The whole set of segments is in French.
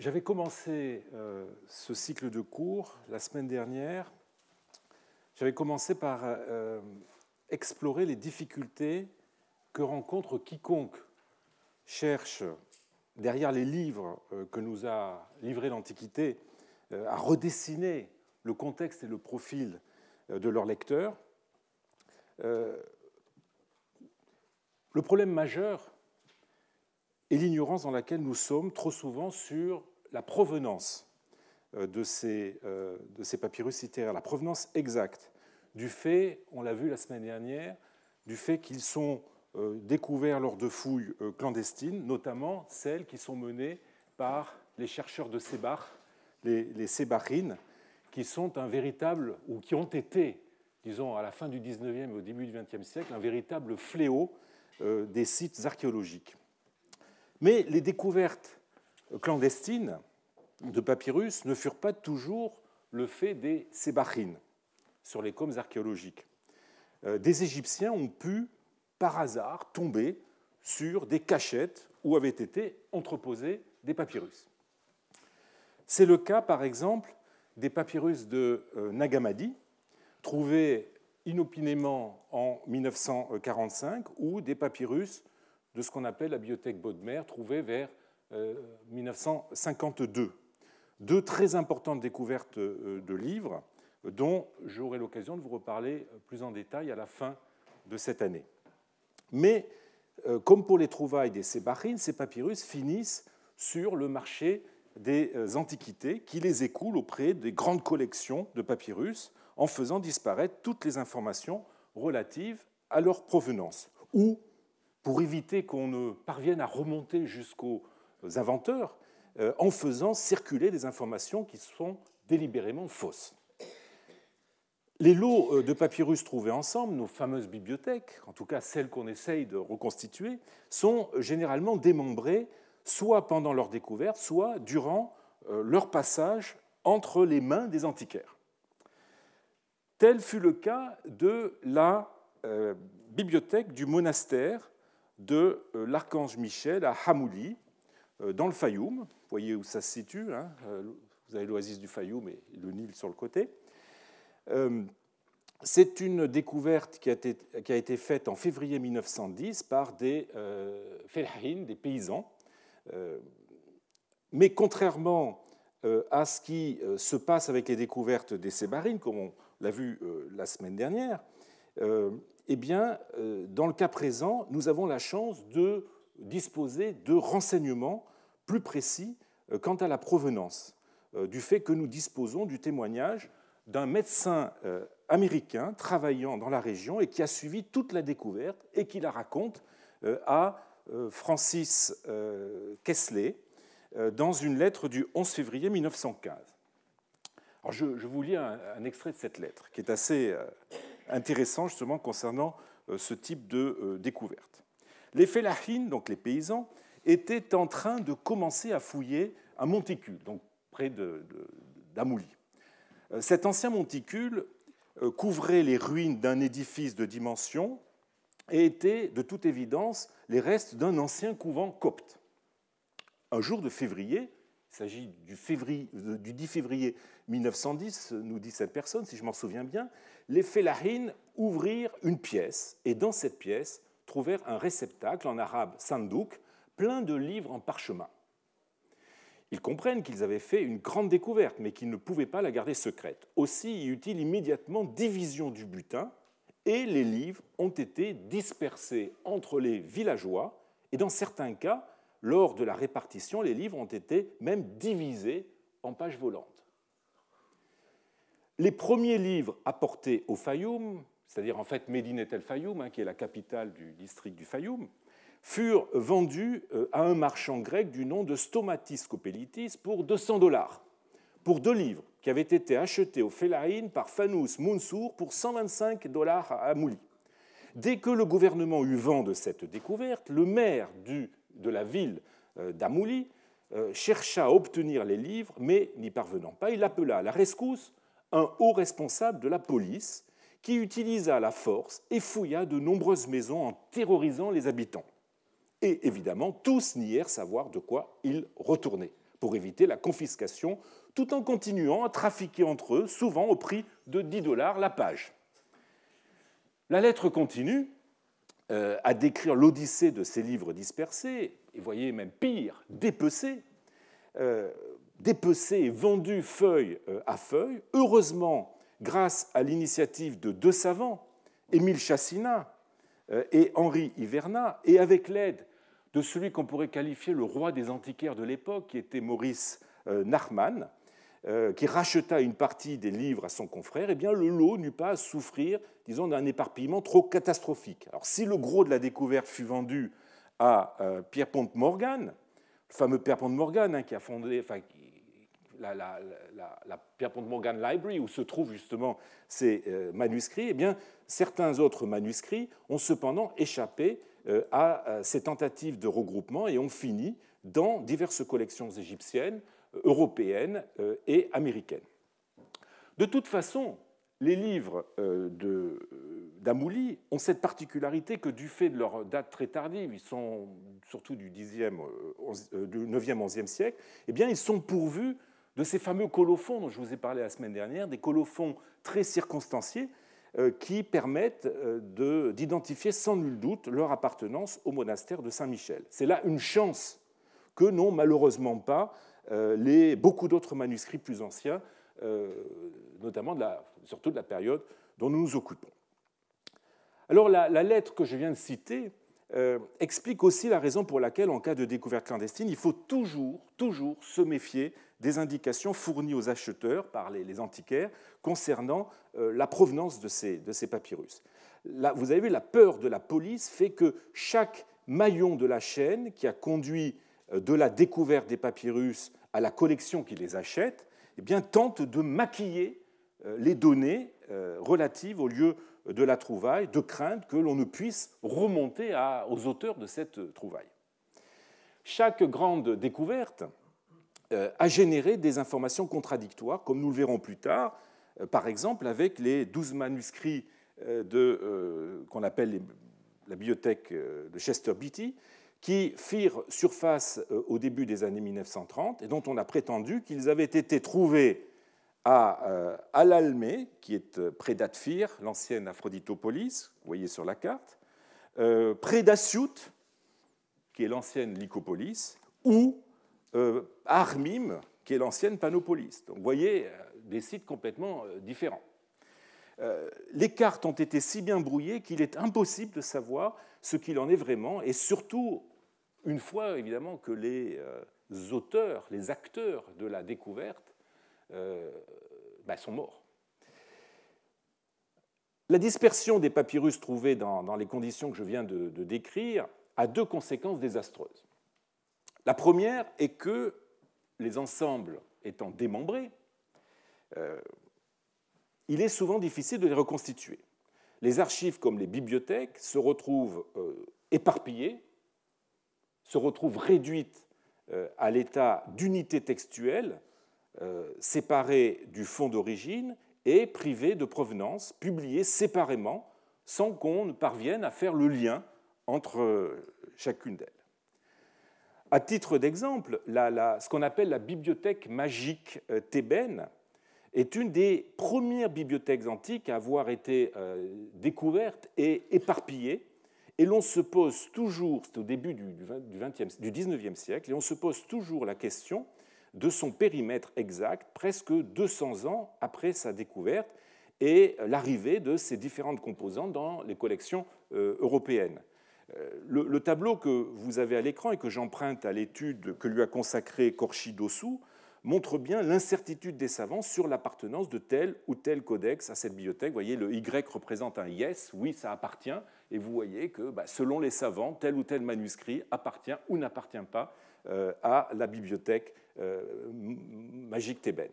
J'avais commencé euh, ce cycle de cours la semaine dernière. J'avais commencé par euh, explorer les difficultés que rencontre quiconque cherche, derrière les livres euh, que nous a livrés l'Antiquité, à redessiner le contexte et le profil de leur lecteurs. le problème majeur est l'ignorance dans laquelle nous sommes trop souvent sur la provenance euh, de ces, euh, de ces papyrus littéraires, la provenance exacte, du fait, on l'a vu la semaine dernière, du fait qu'ils sont euh, découverts lors de fouilles clandestines, notamment celles qui sont menées par les chercheurs de Sébar, les, les Sébarines, qui sont un véritable, ou qui ont été, disons, à la fin du 19e et au début du 20e siècle, un véritable fléau des sites archéologiques. Mais les découvertes clandestines, de papyrus ne furent pas toujours le fait des sébachines sur les combes archéologiques. Euh, des Égyptiens ont pu, par hasard, tomber sur des cachettes où avaient été entreposés des papyrus. C'est le cas, par exemple, des papyrus de euh, Nagamadi, trouvés inopinément en 1945, ou des papyrus de ce qu'on appelle la bibliothèque Bodmer, trouvés vers 1952. Euh, deux très importantes découvertes euh, de livres dont j'aurai l'occasion de vous reparler plus en détail à la fin de cette année. Mais euh, comme pour les trouvailles des sébarines, ces papyrus finissent sur le marché des euh, antiquités qui les écoulent auprès des grandes collections de papyrus en faisant disparaître toutes les informations relatives à leur provenance. Ou, pour éviter qu'on ne parvienne à remonter jusqu'aux inventeurs, euh, en faisant circuler des informations qui sont délibérément fausses. Les lots euh, de papyrus trouvés ensemble, nos fameuses bibliothèques, en tout cas celles qu'on essaye de reconstituer, sont généralement démembrés soit pendant leur découverte, soit durant euh, leur passage entre les mains des antiquaires. Tel fut le cas de la bibliothèque du monastère de l'archange Michel à Hamouli, euh, dans le Fayoum. Vous voyez où ça se situe. Hein, euh, vous avez l'oasis du Fayoum et le Nil sur le côté. Euh, c'est une découverte qui a, été, faite en février 1910 par des euh, des paysans. mais contrairement à ce qui se passe avec les découvertes des sébarines, comme on l'a vu la semaine dernière, eh bien, dans le cas présent, nous avons la chance de disposer de renseignements plus précis euh, quant à la provenance euh, du fait que nous disposons du témoignage d'un médecin euh, américain travaillant dans la région et qui a suivi toute la découverte et qui la raconte à Francis Kessler dans une lettre du 11 février 1915. Alors je, vous lis un, extrait de cette lettre qui est assez intéressant justement concernant ce type de découverte. Les félachines, donc les paysans, était en train de commencer à fouiller un monticule, donc près d'Amouli. Euh, cet ancien monticule euh, couvrait les ruines d'un édifice de dimension et était, de toute évidence, les restes d'un ancien couvent copte. Un jour de février, il s'agit du, 10 euh, février 1910, nous dit cette personne, si je m'en souviens bien, les Félahines ouvrirent une pièce et dans cette pièce trouvèrent un réceptacle, en arabe sandouk, plein de livres en parchemin. Ils comprennent qu'ils avaient fait une grande découverte, mais qu'ils ne pouvaient pas la garder secrète. Aussi y eut-il immédiatement division du butin, et les livres ont été dispersés entre les villageois, et dans certains cas, lors de la répartition, les livres ont été même divisés en pages volantes. Les premiers livres apportés au Fayoum, c'est-à-dire en fait Medinet El Fayoum, hein, qui est la capitale du district du Fayoum, furent vendus euh, à un marchand grec du nom de Stomatis Copelitis pour 200 dollars, pour deux livres qui avaient été achetés au Félarines par Fanous Mounsour pour 125 dollars à Amouli. Dès que le gouvernement eut vent de cette découverte, le maire du, de la ville euh, d'Amouli euh, chercha à obtenir les livres, mais n'y parvenant pas, il appela à la rescousse un haut responsable de la police qui utilisa la force et fouilla de nombreuses maisons en terrorisant les habitants et évidemment tous nièrent savoir de quoi ils retournaient, pour éviter la confiscation, tout en continuant à trafiquer entre eux, souvent au prix de 10 dollars la page. La lettre continue euh, à décrire l'odyssée de ces livres dispersés, et voyez même pire, dépecés, euh, dépecés et vendus feuille euh, à feuille. Heureusement, grâce à l'initiative de deux savants, Émile Chassina et Henri Hiverna, et avec l'aide de celui qu'on pourrait qualifier le roi des antiquaires de l'époque, qui était Maurice euh, Nachman, euh, qui racheta une partie des livres à son confrère, eh bien, le lot n'eut pas à souffrir, disons, d'un éparpillement trop catastrophique. Alors, si le gros de la découverte fut vendu à euh, Pierre pont Morgan, le fameux Pierre pont Morgan, hein, qui a fondé la, la, Pierre Morgan Library, où se trouvent justement ces manuscrits, et eh bien, certains autres manuscrits ont cependant échappé euh, à ces tentatives de regroupement et ont fini dans diverses collections égyptiennes, euh, européennes euh, et américaines. De toute façon, les livres d'Amouli ont cette particularité que du fait de leur date très tardive, ils sont surtout du, 10 9e, 11e siècle, eh bien, ils sont pourvus de ces fameux colophons dont je vous ai parlé la semaine dernière, des colophons très circonstanciés euh, qui permettent euh, d'identifier sans nul doute leur appartenance au monastère de Saint-Michel. C'est là une chance que n'ont malheureusement pas euh, les, beaucoup d'autres manuscrits plus anciens, notamment de la, surtout de la période dont nous nous occupons. Alors la lettre que je viens de citer, euh, explique aussi la raison pour laquelle, en cas de découverte clandestine, il faut toujours, toujours se méfier des indications fournies aux acheteurs par les, antiquaires concernant euh, la provenance de ces, papyrus. vous avez vu, la peur de la police fait que chaque maillon de la chaîne qui a conduit euh, de la découverte des papyrus à la collection qui les achète, eh bien, tente de maquiller les données relatives au lieu de la trouvaille, de crainte que l'on ne puisse remonter aux auteurs de cette trouvaille. Chaque grande découverte euh, a généré des informations contradictoires, comme nous le verrons plus tard, euh, par exemple avec les douze manuscrits euh, qu'on appelle la bibliothèque de Chester Beatty, qui firent surface au début des années 1930 et dont on a prétendu qu'ils avaient été trouvés à euh, Alalmé, qui est euh, près d'Atfir, l'ancienne Aphroditopolis, vous voyez sur la carte, euh, près d'Assiout, qui est l'ancienne Lycopolis, ou Armim, qui est l'ancienne Panopolis. Donc vous voyez des sites complètement différents. les cartes ont été si bien brouillées qu'il est impossible de savoir ce qu'il en est vraiment, et surtout, une fois évidemment que les auteurs, les acteurs de la découverte, euh, bah, sont morts. La dispersion des papyrus trouvés dans, les conditions que je viens de, décrire a deux conséquences désastreuses. La première est que les ensembles étant démembrés, euh, il est souvent difficile de les reconstituer. Les archives comme les bibliothèques se retrouvent euh, éparpillées, se retrouvent réduites à l'état d'unité textuelle. Euh, séparées du fonds d'origine et privées de provenance, publiées séparément, sans qu'on ne parvienne à faire le lien entre chacune d'elles. À titre d'exemple, ce qu'on appelle la bibliothèque magique euh, thébaine est une des premières bibliothèques antiques à avoir été euh, découverte et éparpillée. Et l'on se pose toujours, c'est au début du, XIXe 19e siècle, et on se pose toujours la question de son périmètre exact presque 200 ans après sa découverte et l'arrivée de ses différentes composantes dans les collections euh, européennes. Euh, le, tableau que vous avez à l'écran et que j'emprunte à l'étude que lui a consacrée Corchi Dossou montre bien l'incertitude des savants sur l'appartenance de tel ou tel codex à cette bibliothèque. Vous voyez, le Y représente un yes, oui, ça appartient, et vous voyez que bah, selon les savants, tel ou tel manuscrit appartient ou n'appartient pas euh, à la bibliothèque euh, magique thébaine.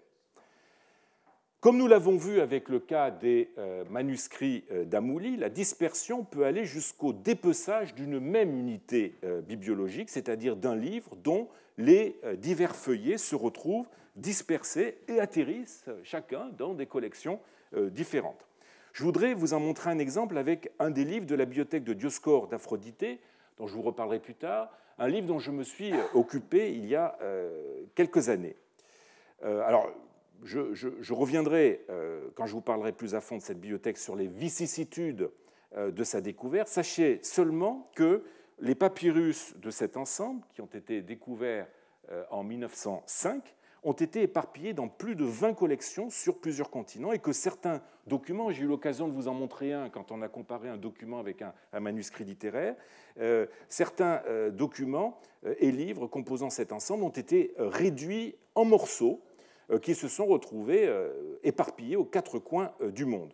Comme nous l'avons vu avec le cas des euh, manuscrits d'Amouli, la dispersion peut aller jusqu'au dépeçage d'une même unité bibliologique, c'est-à-dire d'un livre dont les divers feuillets se retrouvent dispersés et atterrissent chacun dans des collections différentes. Je voudrais vous en montrer un exemple avec un des livres de la bibliothèque de Dioscore d'Aphrodité, dont je vous reparlerai plus tard, un livre dont je me suis euh, occupé il y a euh, quelques années. Euh, alors, je, reviendrai, quand je vous parlerai plus à fond de cette bibliothèque, sur les vicissitudes de sa découverte. Sachez seulement que les papyrus de cet ensemble, qui ont été découverts en 1905, ont été éparpillés dans plus de 20 collections sur plusieurs continents et que certains documents, j'ai eu l'occasion de vous en montrer un quand on a comparé un document avec un, manuscrit littéraire, euh, certains euh, documents euh, et livres composant cet ensemble ont été réduits en morceaux qui se sont retrouvés éparpillés aux quatre coins du monde.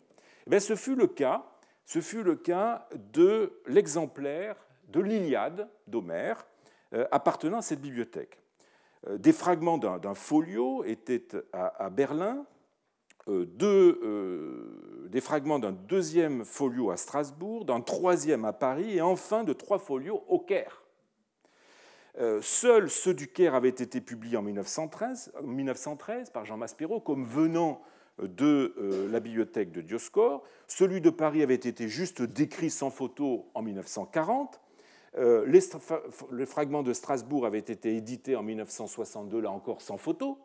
Eh ce fut le cas, ce fut le cas de l'exemplaire de l'Iliade d'Homère appartenant à cette bibliothèque. Euh, des fragments d'un folio étaient à, Berlin, euh, euh, des fragments d'un deuxième folio à Strasbourg, d'un troisième à Paris et enfin de trois folios au Caire. Seul seuls ceux du Caire avaient été publiés en 1913, par Jean Maspero comme venant de la bibliothèque de Dioscor. Celui de Paris avait été juste décrit sans photo en 1940. Euh, le fragment de Strasbourg avait été édité en 1962, là encore sans photo,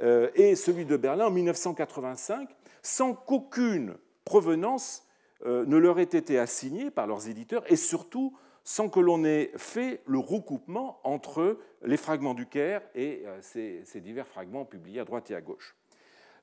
euh, et celui de Berlin en 1985, sans qu'aucune provenance euh, ne leur ait été assignée par leurs éditeurs, et surtout sans que l'on ait fait le recoupement entre les fragments du Caire et ces divers fragments publiés à droite et à gauche.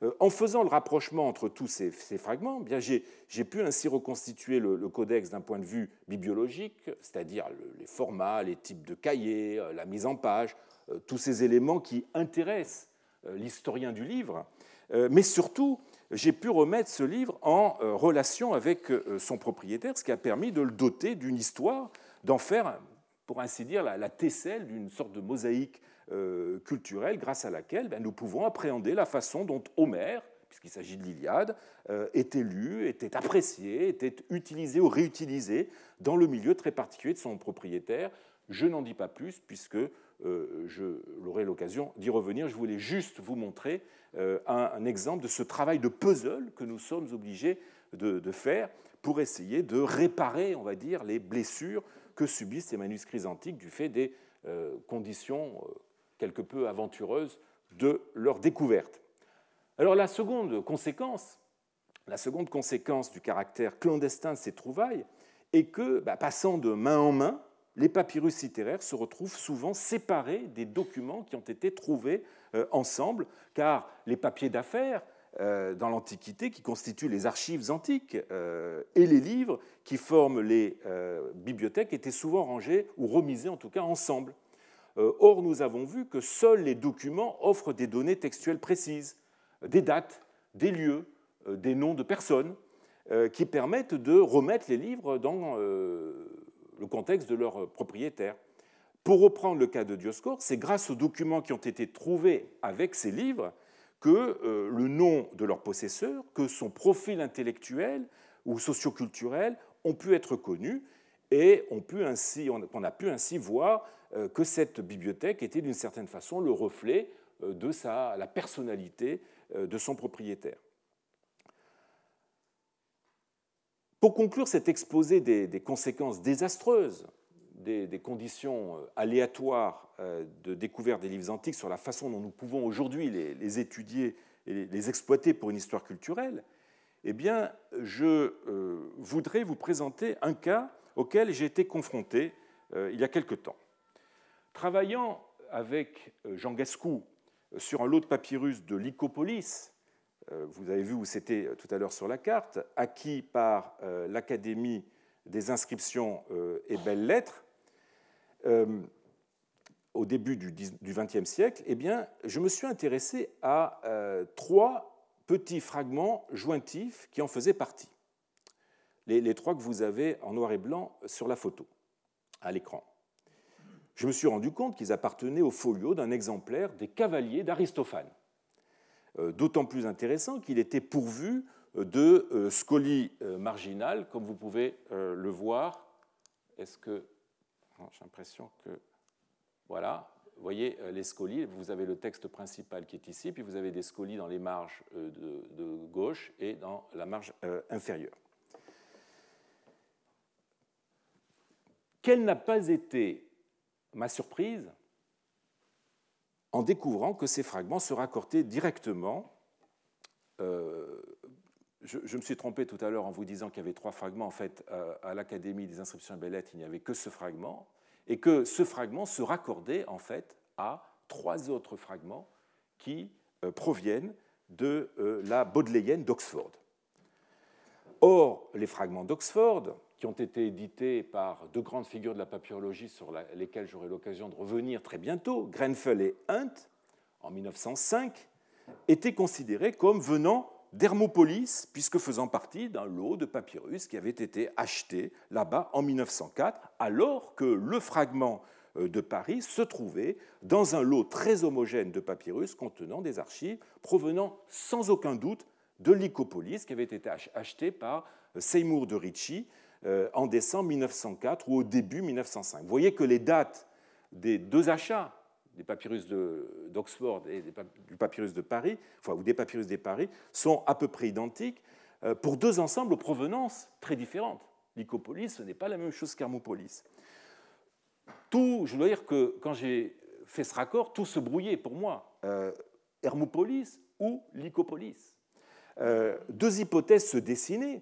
Euh, en faisant le rapprochement entre tous ces, fragments, eh j'ai pu ainsi reconstituer le, codex d'un point de vue bibliologique, c'est-à-dire les formats, les types de cahiers, euh, la mise en page, euh, tous ces éléments qui intéressent l'historien du livre. mais surtout, j'ai pu remettre ce livre en relation avec son propriétaire, ce qui a permis de le doter d'une histoire, d'en faire, pour ainsi dire, la, tesselle d'une sorte de mosaïque euh, culturelle grâce à laquelle ben, nous pouvons appréhender la façon dont Homère, puisqu'il s'agit de l'Iliade, euh, était lu, était apprécié, était utilisé ou réutilisé dans le milieu très particulier de son propriétaire. Je n'en dis pas plus puisque euh, je l'aurai l'occasion d'y revenir. Je voulais juste vous montrer un, exemple de ce travail de puzzle que nous sommes obligés de, faire pour essayer de réparer, on va dire, les blessures que subissent ces manuscrits antiques du fait des conditions quelque peu aventureuse de leur découverte. Alors la seconde conséquence, la seconde conséquence du caractère clandestin de ces trouvailles est que, bah, passant de main en main, les papyrus littéraires se retrouvent souvent séparés des documents qui ont été trouvés euh, ensemble, car les papiers d'affaires euh, dans l'Antiquité, qui constituent les archives antiques, euh, et les livres qui forment les bibliothèques, étaient souvent rangés ou remisés en tout cas ensemble. Euh, or, nous avons vu que seuls les documents offrent des données textuelles précises, des dates, des lieux, euh, des noms de personnes, euh, qui permettent de remettre les livres dans le contexte de leur propriétaire. Pour reprendre le cas de Dioscor, c'est grâce aux documents qui ont été trouvés avec ces livres que le nom de leur possesseur, que son profil intellectuel ou socioculturel ont pu être connus et on, ainsi, a pu ainsi voir euh, que cette bibliothèque était d'une certaine façon le reflet euh, de sa, la personnalité euh, de son propriétaire. Pour conclure cet exposé des, conséquences désastreuses des, conditions aléatoires de découverte des livres antiques sur la façon dont nous pouvons aujourd'hui les, étudier et les, exploiter pour une histoire culturelle, eh bien, je voudrais vous présenter un cas auquel j'ai été confronté euh, il y a quelque temps. Travaillant avec euh, Jean Gascou euh, sur un lot de papyrus de Lycopolis, vous avez vu où c'était tout à l'heure sur la carte, acquis par l'Académie des inscriptions et belles-lettres au début du XXe siècle, eh bien, je me suis intéressé à trois petits fragments jointifs qui en faisaient partie les, trois que vous avez en noir et blanc sur la photo, à l'écran. Je me suis rendu compte qu'ils appartenaient au folio d'un exemplaire des Cavaliers d'Aristophane. Euh, d'autant plus intéressant qu'il était pourvu euh, de euh, scolies marginales, comme vous pouvez le voir. Est-ce que. J'ai l'impression que. Voilà, vous voyez les scolies, vous avez le texte principal qui est ici, puis vous avez des scolies dans les marges de, gauche et dans la marge inférieure. Quelle n'a pas été ma surprise en découvrant que ces fragments se raccordaient directement. Euh, je, me suis trompé tout à l'heure en vous disant qu'il y avait trois fragments. En fait, euh, à, l'Académie des inscriptions et belles il n'y avait que ce fragment, et que ce fragment se raccordait en fait à trois autres fragments qui euh, proviennent de la Baudelayenne d'Oxford. Or, les fragments d'Oxford, qui ont été édités par deux grandes figures de la papyrologie sur lesquelles j'aurai l'occasion de revenir très bientôt, Grenfell et Hunt, en 1905, étaient considérés comme venant d'Hermopolis, puisque faisant partie d'un lot de papyrus qui avait été acheté là-bas en 1904, alors que le fragment euh, de Paris se trouvait dans un lot très homogène de papyrus contenant des archives provenant sans aucun doute de Lycopolis, qui avait été acheté par euh, Seymour de Ritchie, euh, en décembre 1904 ou au début 1905. Vous voyez que les dates des deux achats des papyrus d'Oxford et du papyrus de Paris, ou des papyrus des Paris, sont à peu près identiques euh, pour deux ensembles aux provenances très différentes. Lycopolis, ce n'est pas la même chose qu'Hermopolis. Tout, je dois dire que quand j'ai fait ce raccord, tout se brouillait pour moi. Euh, Hermopolis ou Lycopolis. deux hypothèses se dessinaient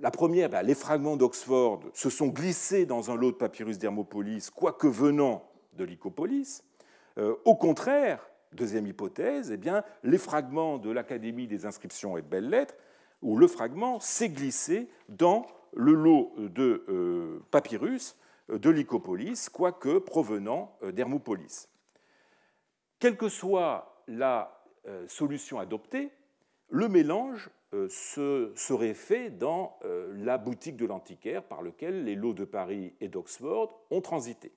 la première, ben, les fragments d'Oxford se sont glissés dans un lot de papyrus d'Hermopolis, quoique venant de Lycopolis. Euh, au contraire, deuxième hypothèse, eh bien, les fragments de l'Académie des inscriptions et de belles-lettres, où le fragment s'est glissé dans le lot de euh, papyrus de Lycopolis, quoique provenant euh, d'Hermopolis. Quelle que soit la solution adoptée, le mélange euh, se serait fait dans euh, la boutique de l'antiquaire par lequel les lots de Paris et d'Oxford ont transité.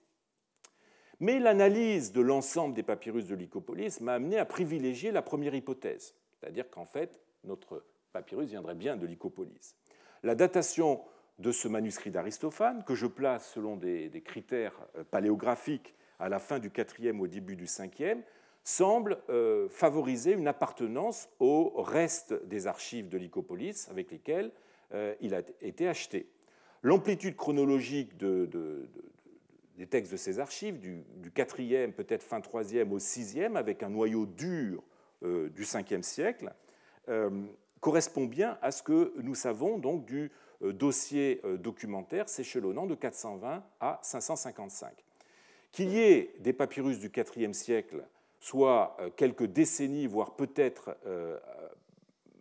Mais l'analyse de l'ensemble des papyrus de Lycopolis m'a amené à privilégier la première hypothèse, c'est-à-dire qu'en fait, notre papyrus viendrait bien de Lycopolis. La datation de ce manuscrit d'Aristophane, que je place selon des, critères euh, paléographiques à la fin du 4 au début du 5 semble euh, favoriser une appartenance au reste des archives de l'Icopolis avec lesquelles euh, il a été acheté. L'amplitude chronologique des textes de ces archives, du, 4e, peut-être fin 3e au 6e, avec un noyau dur euh, du 5e siècle, correspond bien à ce que nous savons donc du dossier documentaire s'échelonnant de 420 à 555. Qu'il y ait des papyrus du 4e siècle soit euh, quelques décennies, voire peut-être euh,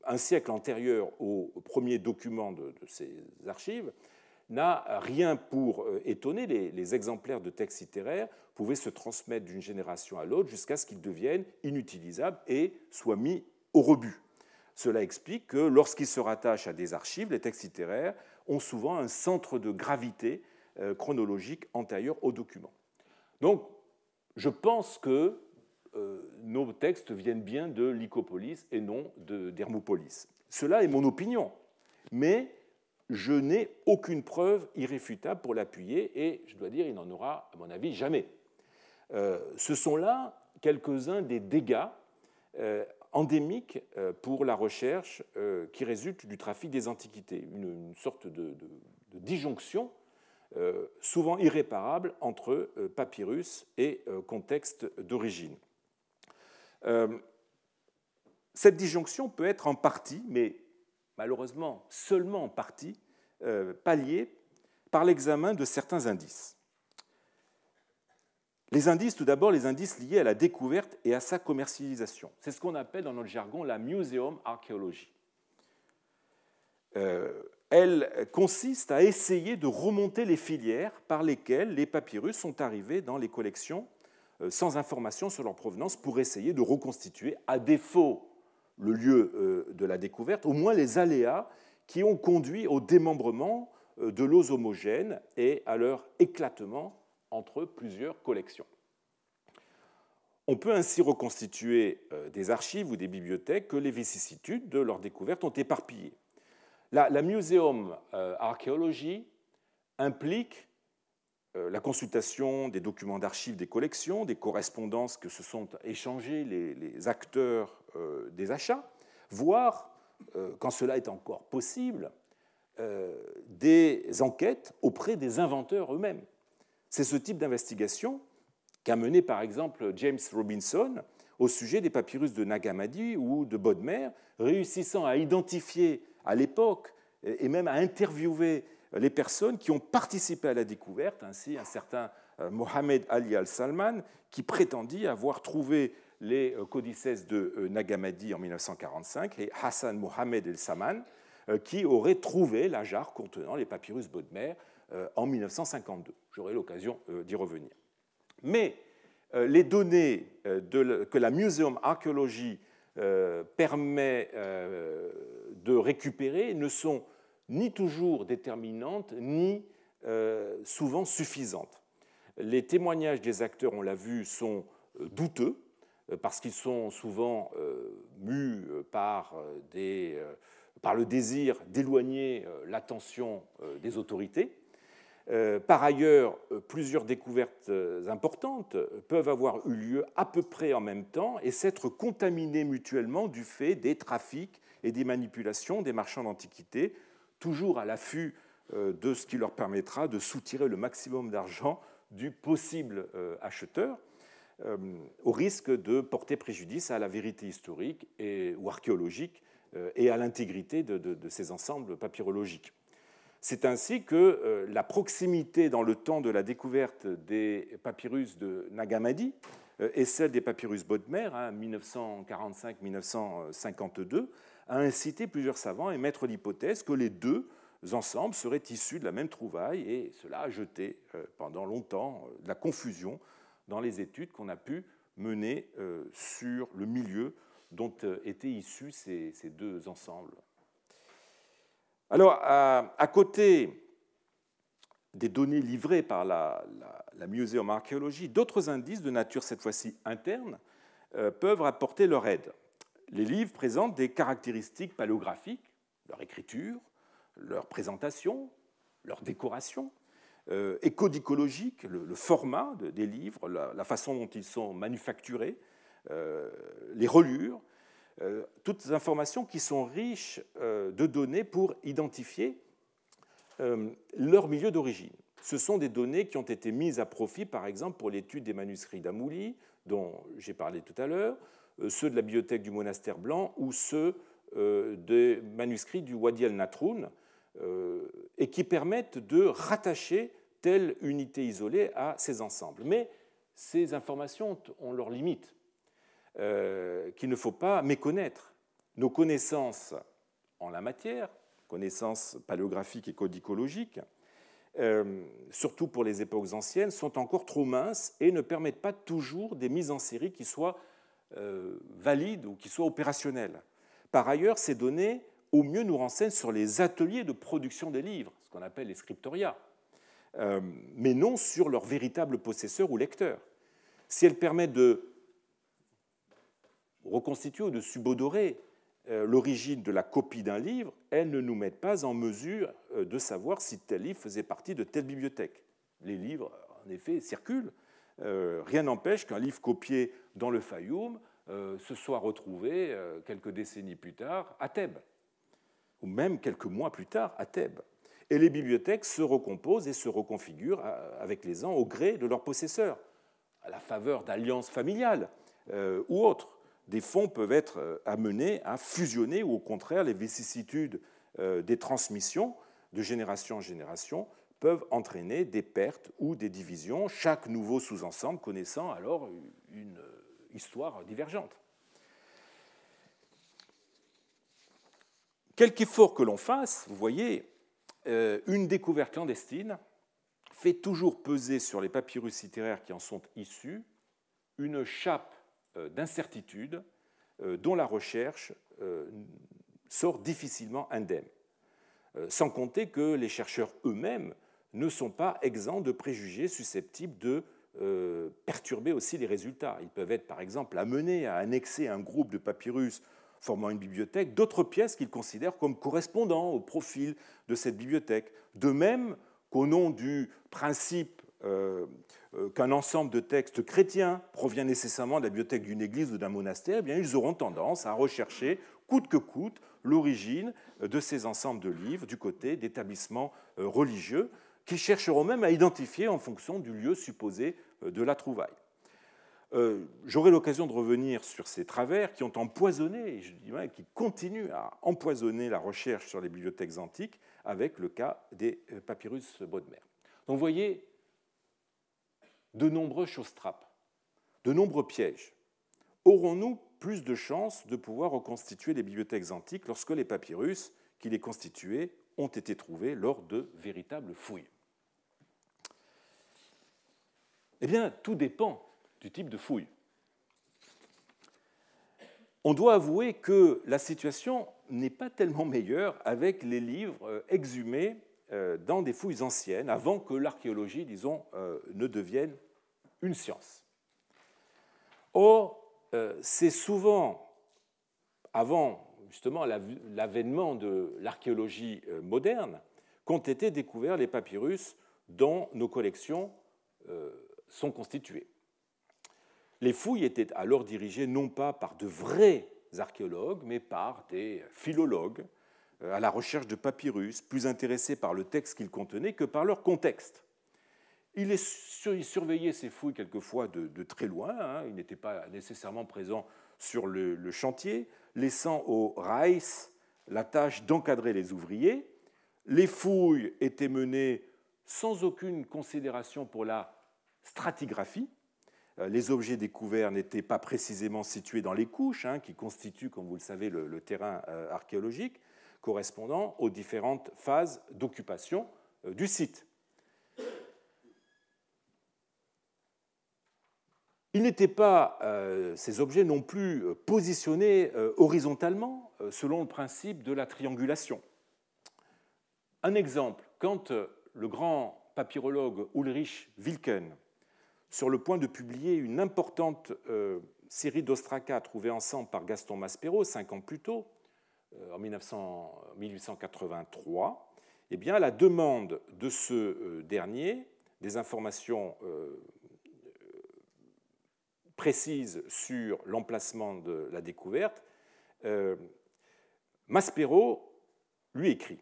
un siècle antérieur aux premiers documents de, ces archives, n'a rien pour euh, étonner. Les, les, exemplaires de textes littéraires pouvaient se transmettre d'une génération à l'autre jusqu'à ce qu'ils deviennent inutilisables et soient mis au rebut. Cela explique que lorsqu'ils se rattachent à des archives, les textes littéraires ont souvent un centre de gravité chronologique antérieur au documents. Donc, je pense que euh, nos textes viennent bien de Lycopolis et non d'Hermopolis. Cela est mon opinion, mais je n'ai aucune preuve irréfutable pour l'appuyer et je dois dire, il n'en aura, à mon avis, jamais. Euh, ce sont là quelques-uns des dégâts euh, endémiques pour la recherche qui résulte du trafic des antiquités, une, sorte de disjonction souvent irréparable entre papyrus et contexte d'origine. Euh, cette disjonction peut être en partie, mais malheureusement seulement en partie, euh, palliée par l'examen de certains indices. Les indices, tout d'abord, les indices liés à la découverte et à sa commercialisation. C'est ce qu'on appelle dans notre jargon la museum archéologie. Euh, elle consiste à essayer de remonter les filières par lesquelles les papyrus sont arrivés dans les collections euh, sans information sur leur provenance pour essayer de reconstituer, à défaut le lieu euh, de la découverte, au moins les aléas qui ont conduit au démembrement euh, de l'os homogène et à leur éclatement entre plusieurs collections. On peut ainsi reconstituer des archives ou des bibliothèques que les vicissitudes de leur découverte ont éparpillées. La, la Museum Archéologie implique euh, la consultation des documents d'archives des collections, des correspondances que se sont échangées les, acteurs euh, des achats, voire, euh, quand cela est encore possible, des enquêtes auprès des inventeurs eux-mêmes. C'est ce type d'investigation qu'a mené par exemple James Robinson au sujet des papyrus de Nagamadi ou de Bodmer, réussissant à identifier à l'époque et même à interviewer les personnes qui ont participé à la découverte, ainsi un certain euh, Mohamed Ali al-Salman, qui prétendit avoir trouvé les euh, codices de euh, Nagamadi en 1945, et Hassan Mohamed el-Saman, qui aurait trouvé la jarre contenant les papyrus Bodmer en 1952. J'aurai l'occasion d'y revenir. Mais les données que la Museum Archéologie permet de récupérer ne sont ni toujours déterminante, ni euh, souvent suffisante. Les témoignages des acteurs, on l'a vu, sont euh, douteux, euh, parce qu'ils sont souvent mus par, par, le désir d'éloigner l'attention des autorités. Par ailleurs, plusieurs découvertes importantes peuvent avoir eu lieu à peu près en même temps et s'être contaminées mutuellement du fait des trafics et des manipulations des marchands d'antiquités toujours à l'affût euh, de ce qui leur permettra de soutirer le maximum d'argent du possible euh, acheteur, euh, au risque de porter préjudice à la vérité historique et, ou archéologique et à l'intégrité de, de, ces ensembles papyrologiques. C'est ainsi que la proximité dans le temps de la découverte des papyrus de Nagamadi et celle des papyrus Bodmer, 1945-1952, hein, a incité plusieurs savants à émettre l'hypothèse que les deux ensembles seraient issus de la même trouvaille, et cela a jeté euh, pendant longtemps euh, de la confusion dans les études qu'on a pu mener euh, sur le milieu dont étaient issus ces, deux ensembles. Alors, à, côté des données livrées par la, la, la muséum archéologie, d'autres indices de nature cette fois-ci interne peuvent apporter leur aide les livres présentent des caractéristiques paléographiques, leur écriture, leur présentation, leur décoration, euh, et le, format des livres, la, façon dont ils sont manufacturés, euh, les relures, euh, toutes informations qui sont riches euh, de données pour identifier leur milieu d'origine. Ce sont des données qui ont été mises à profit, par exemple, pour l'étude des manuscrits d'Amouli, dont j'ai parlé tout à l'heure, euh, ceux de la bibliothèque du monastère blanc ou ceux euh, des manuscrits du Wadi al-Natroun, euh, et qui permettent de rattacher telle unité isolée à ces ensembles. Mais ces informations ont leurs limites, qu'il ne faut pas méconnaître. Nos connaissances en la matière, connaissances paléographiques et codicologiques, surtout pour les époques anciennes, sont encore trop minces et ne permettent pas toujours des mises en série qui soient euh, valide valides ou qui soient opérationnelles. Par ailleurs, ces données, au mieux, nous renseignent sur les ateliers de production des livres, ce qu'on appelle les scriptoria, euh, mais non sur leur véritable possesseur ou lecteur. Si elles permettent de reconstituer ou de subodorer euh, l'origine de la copie d'un livre, elles ne nous mettent pas en mesure de savoir si tel livre faisait partie de telle bibliothèque. Les livres, en effet, circulent. rien n'empêche qu'un livre copié dans le Fayoum, euh, se soit retrouvé euh, quelques décennies plus tard à Thèbes, ou même quelques mois plus tard à Thèbes. Et les bibliothèques se recomposent et se reconfigurent euh, avec les ans au gré de leurs possesseurs, à la faveur d'alliances familiales ou autres. Des fonds peuvent être amenés à fusionner ou au contraire les vicissitudes des transmissions de génération en génération peuvent entraîner des pertes ou des divisions, chaque nouveau sous-ensemble connaissant alors une histoire divergente. Quelque effort que l'on fasse, vous voyez, euh, une découverte clandestine fait toujours peser sur les papyrus littéraires qui en sont issus une chape euh, d'incertitude euh, dont la recherche sort difficilement indemne. Sans compter que les chercheurs eux-mêmes ne sont pas exempts de préjugés susceptibles de euh, perturber aussi les résultats. Ils peuvent être, par exemple, amenés à annexer un groupe de papyrus formant une bibliothèque d'autres pièces qu'ils considèrent comme correspondant au profil de cette bibliothèque. De même qu'au nom du principe euh, euh, qu'un ensemble de textes chrétiens provient nécessairement de la bibliothèque d'une église ou d'un monastère, eh bien, ils auront tendance à rechercher coûte que coûte l'origine de ces ensembles de livres du côté d'établissements religieux qui chercheront même à identifier en fonction du lieu supposé euh, de la trouvaille. Euh, j'aurai l'occasion de revenir sur ces travers qui ont empoisonné, je dis qui continuent à empoisonner la recherche sur les bibliothèques antiques avec le cas des euh, papyrus Bodmer. Donc vous voyez de nombreux chausse-trappes, de nombreux pièges. Aurons-nous plus de chances de pouvoir reconstituer les bibliothèques antiques lorsque les papyrus qui les constituaient ont été trouvés lors de véritables fouilles eh bien, tout dépend du type de fouille. On doit avouer que la situation n'est pas tellement meilleure avec les livres euh, exhumés euh, dans des fouilles anciennes, avant que l'archéologie, disons, euh, ne devienne une science. Or, c'est souvent, avant justement l'avènement de l'archéologie moderne, qu'ont été découverts les papyrus dans nos collections sont constituées. Les fouilles étaient alors dirigées non pas par de vrais archéologues, mais par des philologues euh, à la recherche de papyrus, plus intéressés par le texte qu'ils contenaient que par leur contexte. Ils surveillaient ces fouilles quelquefois de, très loin, hein. ils il pas nécessairement présents sur le, le chantier, laissant au Reis la tâche d'encadrer les ouvriers. Les fouilles étaient menées sans aucune considération pour la stratigraphie. Euh, les objets découverts n'étaient pas précisément situés dans les couches, hein, qui constituent, comme vous le savez, le, terrain euh, archéologique, correspondant aux différentes phases d'occupation euh, du site. Ils n'étaient pas, ces objets non plus, positionnés horizontalement selon le principe de la triangulation. Un exemple, quand le grand papyrologue Ulrich Wilken sur le point de publier une importante euh, série d'ostracas trouvées ensemble par Gaston Maspero cinq ans plus tôt, euh, en 1883, eh bien, à la demande de ce euh, dernier, des informations précises sur l'emplacement de la découverte, Maspero lui écrit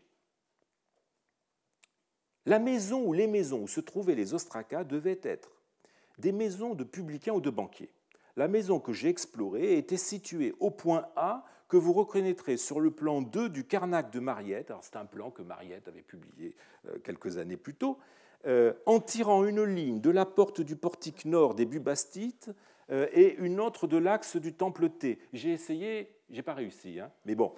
La maison ou les maisons où se trouvaient les ostracas devaient être des maisons de publicains ou de banquiers. La maison que j'ai explorée était située au point A que vous reconnaîtrez sur le plan 2 du Carnac de Mariette. c'est un plan que Mariette avait publié euh, quelques années plus tôt. Euh, en tirant une ligne de la porte du portique nord des Bubastites euh, et une autre de l'axe du temple T. J'ai essayé, j'ai pas réussi, hein. mais bon.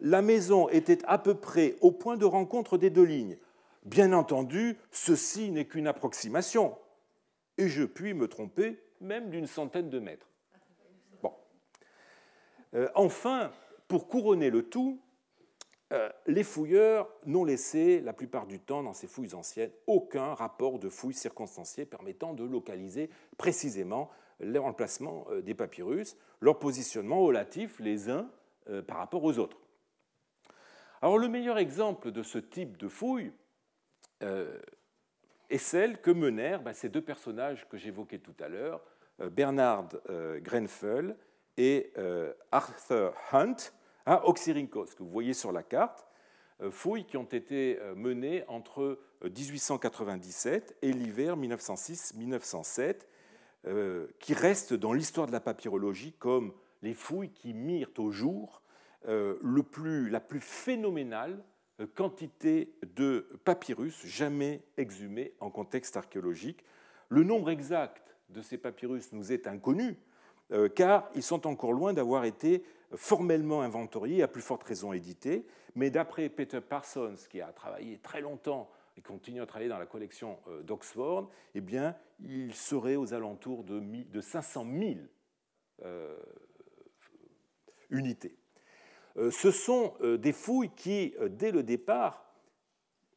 la maison était à peu près au point de rencontre des deux lignes. Bien entendu, ceci n'est qu'une approximation et je puis me tromper même d'une centaine de mètres. Bon. Euh, enfin, pour couronner le tout, euh, les fouilleurs n'ont laissé, la plupart du temps, dans ces fouilles anciennes, aucun rapport de fouilles circonstanciées permettant de localiser précisément remplacements euh, des papyrus, leur positionnement relatif les uns par rapport aux autres. Alors le meilleur exemple de ce type de fouille, et celles que menèrent bah, ces deux personnages que j'évoquais tout à l'heure, euh, Bernard euh, Grenfell et euh, Arthur Hunt à hein, Oxyrhynchos, que vous voyez sur la carte, fouilles qui ont été menées entre 1897 et l'hiver 1906-1907, qui restent dans l'histoire de la papyrologie comme les fouilles qui mirent au jour le plus, la plus phénoménale euh, quantité de papyrus jamais exhumés en contexte archéologique. Le nombre exact de ces papyrus nous est inconnu, euh, car ils sont encore loin d'avoir été formellement inventoriés, à plus forte raison édités. Mais d'après Peter Parsons, qui a travaillé très longtemps et continue à travailler dans la collection euh, d'Oxford, eh bien, il serait aux alentours de 500 000 unités. Euh, ce sont euh, des fouilles qui, euh, dès le départ,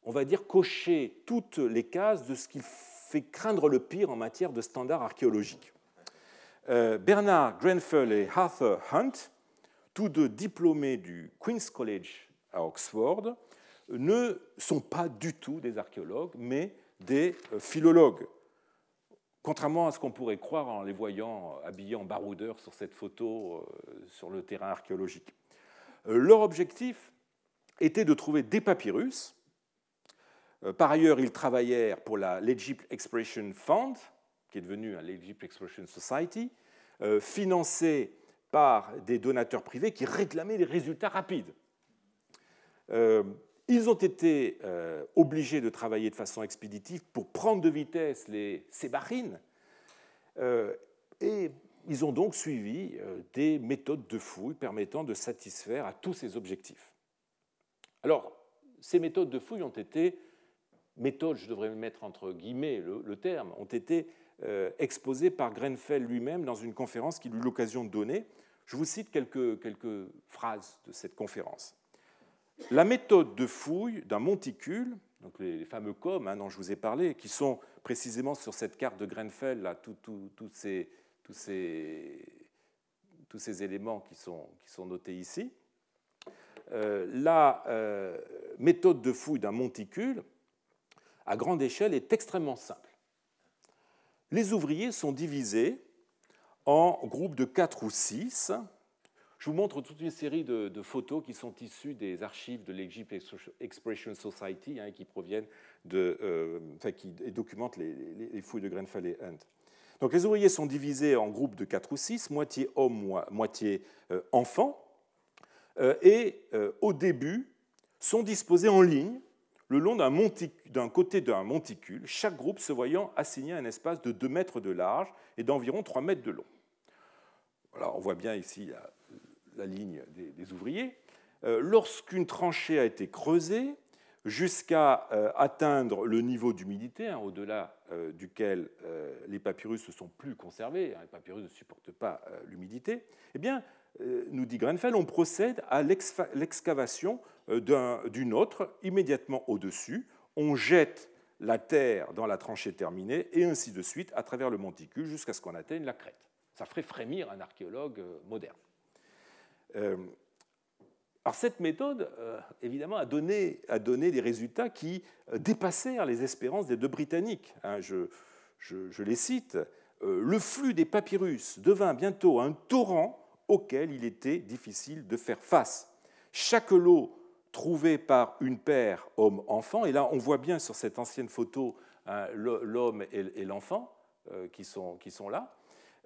on va dire, cocher toutes les cases de ce qui fait craindre le pire en matière de standards archéologiques. Bernard Grenfell et Arthur Hunt, tous deux diplômés du Queen's College à Oxford, ne sont pas du tout des archéologues, mais des philologues. Contrairement à ce qu'on pourrait croire en les voyant habillés en baroudeurs sur cette photo sur le terrain archéologique. Leur objectif était de trouver des papyrus. Euh, par ailleurs, ils travaillèrent pour l'Egypt Expression Fund, qui est devenu l'Egypt Expression Society, euh, financé par des donateurs privés qui réclamaient des résultats rapides. Euh, ils ont été obligés de travailler de façon expéditive pour prendre de vitesse les sébarines. et ils ont donc suivi euh, des méthodes de fouille permettant de satisfaire à tous ces objectifs. Alors, ces méthodes de fouille ont été, méthodes, je devrais mettre entre guillemets le, terme, ont été euh, exposées par Grenfell lui-même dans une conférence qu'il eut l'occasion de donner. Je vous cite quelques, quelques phrases de cette conférence. La méthode de fouille d'un monticule, donc les, fameux coms hein, dont je vous ai parlé, qui sont précisément sur cette carte de Grenfell, là, toutes ces, tous ces, éléments qui sont, qui sont notés ici. Euh, la euh, méthode de fouille d'un monticule à grande échelle est extrêmement simple. Les ouvriers sont divisés en groupes de 4 ou 6. Je vous montre toute une série de, photos qui sont issues des archives de l'Egypt Expression Society, hein, qui proviennent de, euh, qui documentent les, les fouilles de Grenfell et Hunt. Donc les ouvriers sont divisés en groupes de 4 ou 6, moitié hommes, moitié euh, enfants, euh, et euh, au début sont disposés en ligne le long d'un côté d'un monticule, chaque groupe se voyant assigné un espace de 2 mètres de large et d'environ 3 mètres de long. on voit bien ici la, ligne des, ouvriers. Lorsqu'une tranchée a été creusée, jusqu'à euh, atteindre le niveau d'humidité hein, au-delà euh, duquel euh, les papyrus ne sont plus conservés, hein, les papyrus ne supportent pas l'humidité, eh bien, nous dit Grenfell, on procède à l'excavation d'une autre immédiatement au-dessus, on jette la terre dans la tranchée terminée, et ainsi de suite à travers le monticule jusqu'à ce qu'on atteigne la crête. Ça ferait frémir un archéologue moderne. Alors cette méthode, euh, évidemment, a donné, des résultats qui euh, dépassèrent les espérances des deux Britanniques. Hein, je, les cite. Euh, le flux des papyrus devint bientôt un torrent auquel il était difficile de faire face. Chaque lot trouvé par une paire homme-enfant, et là on voit bien sur cette ancienne photo hein, l'homme et l'enfant qui, sont, qui sont là,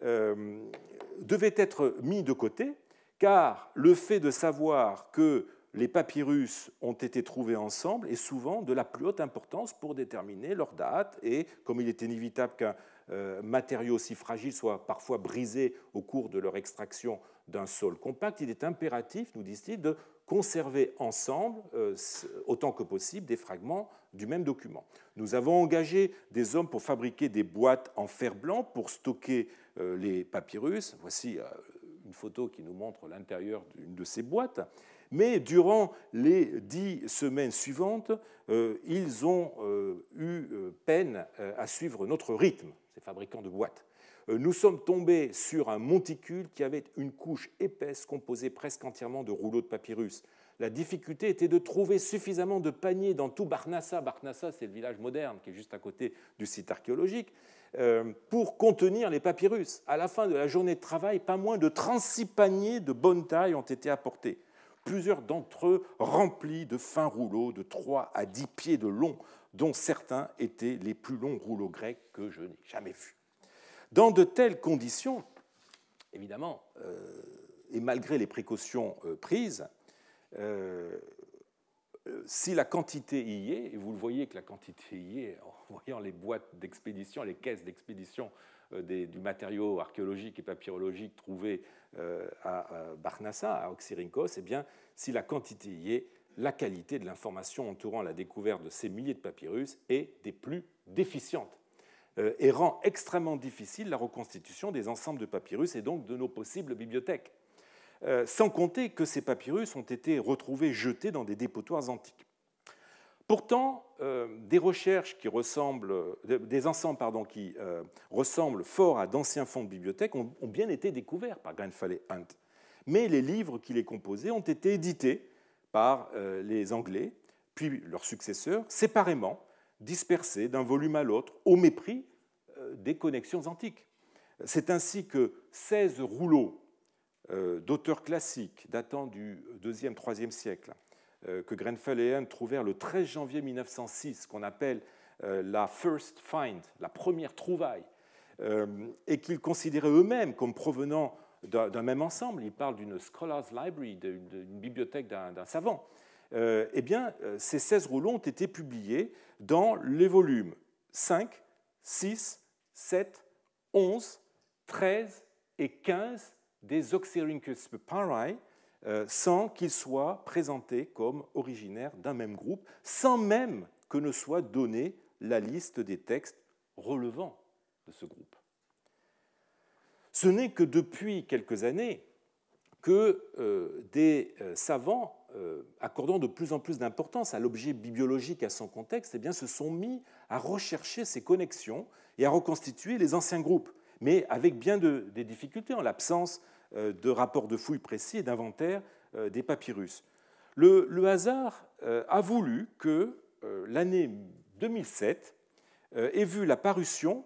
devait être mis de côté car le fait de savoir que les papyrus ont été trouvés ensemble est souvent de la plus haute importance pour déterminer leur date, et comme il est inévitable qu'un euh, matériau aussi fragile soit parfois brisé au cours de leur extraction d'un sol compact, il est impératif, nous disent-ils, de conserver ensemble, euh, autant que possible, des fragments du même document. Nous avons engagé des hommes pour fabriquer des boîtes en fer blanc pour stocker euh, les papyrus. Voici une photo qui nous montre l'intérieur d'une de ces boîtes. Mais durant les dix semaines suivantes, euh, ils ont euh, eu euh, peine à suivre notre rythme, ces fabricants de boîtes nous sommes tombés sur un monticule qui avait une couche épaisse composée presque entièrement de rouleaux de papyrus. La difficulté était de trouver suffisamment de paniers dans tout Barnassa. Barnassa, c'est le village moderne qui est juste à côté du site archéologique. Euh, pour contenir les papyrus. À la fin de la journée de travail, pas moins de 36 paniers de bonne taille ont été apportés. Plusieurs d'entre eux remplis de fins rouleaux de 3 à 10 pieds de long, dont certains étaient les plus longs rouleaux grecs que je n'ai jamais vus. Dans de telles conditions, évidemment, euh, et malgré les précautions euh, prises, euh, si la quantité y est, et vous le voyez que la quantité y est, en voyant les boîtes d'expédition, les caisses d'expédition euh, du matériau archéologique et papyrologique trouvé euh, à, Barnassa, à Oxyrhynchos, eh bien, si la quantité y est, la qualité de l'information entourant la découverte de ces milliers de papyrus est des plus déficientes et rend extrêmement difficile la reconstitution des ensembles de papyrus et donc de nos possibles bibliothèques. Euh, sans compter que ces papyrus ont été retrouvés jetés dans des dépotoirs antiques. Pourtant, euh, des recherches qui ressemblent, des ensembles pardon, qui euh, ressemblent fort à d'anciens fonds de bibliothèque ont, bien été découverts par Grenfell Hunt. Mais les livres qui les composaient ont été édités par les Anglais, puis leurs successeurs, séparément, dispersés d'un volume à l'autre, au mépris des connexions antiques. C'est ainsi que 16 rouleaux euh, d'auteurs classiques datant du 2e, 3e siècle, euh, que Grenfell et Hunt trouvèrent le 13 janvier 1906, qu'on appelle euh, la first find, la première trouvaille, et qu'ils considéraient eux-mêmes comme provenant d'un même ensemble, ils parlent d'une scholar's library, d'une bibliothèque d'un savant, eh bien, ces 16 rouleaux ont été publiés dans les volumes 5, 6, 7, 11, 13 et 15 des Oxyrhynchus pari euh, sans qu'ils soient présentés comme originaires d'un même groupe, sans même que ne soit donnée la liste des textes relevant de ce groupe. Ce n'est que depuis quelques années que euh, des euh, savants accordant de plus en plus d'importance à l'objet bibliologique à son contexte, eh bien, se sont mis à rechercher ces connexions et à reconstituer les anciens groupes mais avec bien des difficultés en l'absence euh, de rapports de fouilles précis et d'inventaire euh, des papyrus. Le, hasard euh, a voulu que l'année 2007 ait vu la parution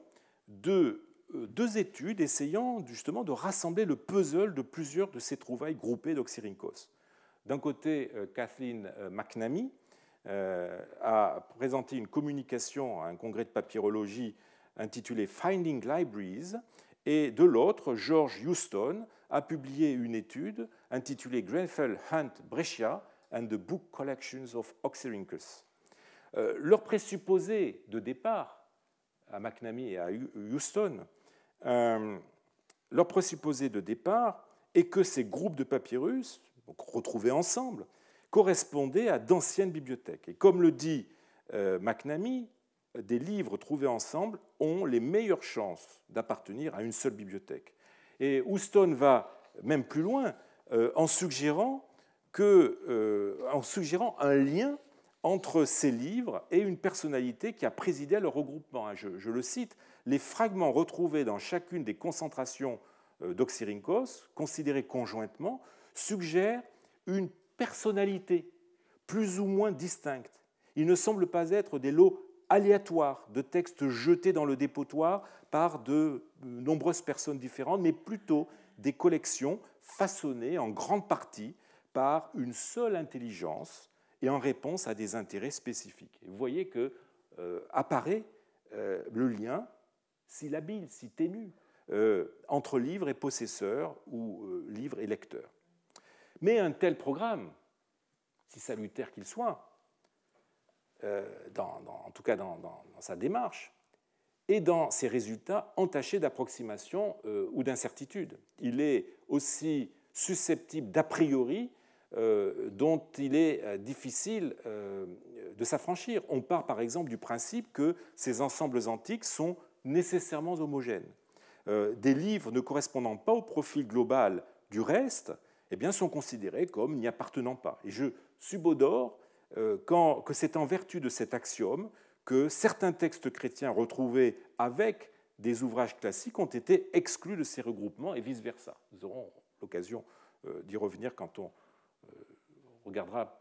de deux études essayant justement de rassembler le puzzle de plusieurs de ces trouvailles groupées d'Oxyrhynchos. D'un côté, Kathleen McNamee a présenté une communication à un congrès de papyrologie intitulé Finding Libraries, et de l'autre, George Houston a publié une étude intitulée Grenfell Hunt Brescia and the Book Collections of Oxyrhynchus. Euh, leur présupposé de départ à McNamee et à Houston, euh, leur présupposé de départ est que ces groupes de papyrus, retrouvés ensemble, correspondaient à d'anciennes bibliothèques. Et comme le dit euh, McNamee, des livres trouvés ensemble ont les meilleures chances d'appartenir à une seule bibliothèque. Et Houston va même plus loin euh, euh, en, suggérant un lien entre ces livres et une personnalité qui a présidé à leur regroupement. Hein, je, je le cite, les fragments retrouvés dans chacune des concentrations euh, d'Oxyrhynchos, considérés conjointement, suggèrent une personnalité plus ou moins distincte. Ils ne semblent pas être des lots aléatoire de textes jetés dans le dépotoir par de euh, nombreuses personnes différentes, mais plutôt des collections façonnées en grande partie par une seule intelligence et en réponse à des intérêts spécifiques. vous voyez que euh, apparaît euh, le lien si labile, si ténu, entre livre et possesseur ou livre et lecteur. Mais un tel programme, si salutaire qu'il soit, euh, en tout cas dans, sa démarche, et dans ses résultats entachés d'approximation euh, ou d'incertitude. Il est aussi susceptible d'a priori euh, dont il est difficile de s'affranchir. On part par exemple du principe que ces ensembles antiques sont nécessairement homogènes. des livres ne correspondant pas au profil global du reste eh bien, sont considérés comme n'y appartenant pas. Et je subodore euh, que c'est en vertu de cet axiome que certains textes chrétiens retrouvés avec des ouvrages classiques ont été exclus de ces regroupements et vice-versa. Nous aurons l'occasion euh, d'y revenir quand on euh, regardera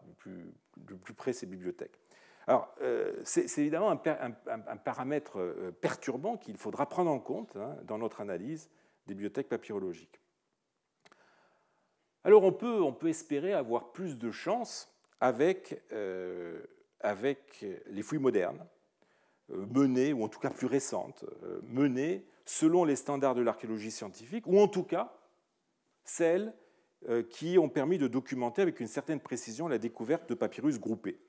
de plus près ces bibliothèques. Alors, c'est évidemment un, paramètre perturbant qu'il faudra prendre en compte hein, dans notre analyse des bibliothèques papyrologiques. Alors, on peut, on peut espérer avoir plus de chances euh, avec, les fouilles modernes, euh, menées, ou en tout cas plus récentes, euh, menées selon les standards de l'archéologie scientifique, ou en tout cas celles qui ont permis de documenter avec une certaine précision la découverte de papyrus groupés.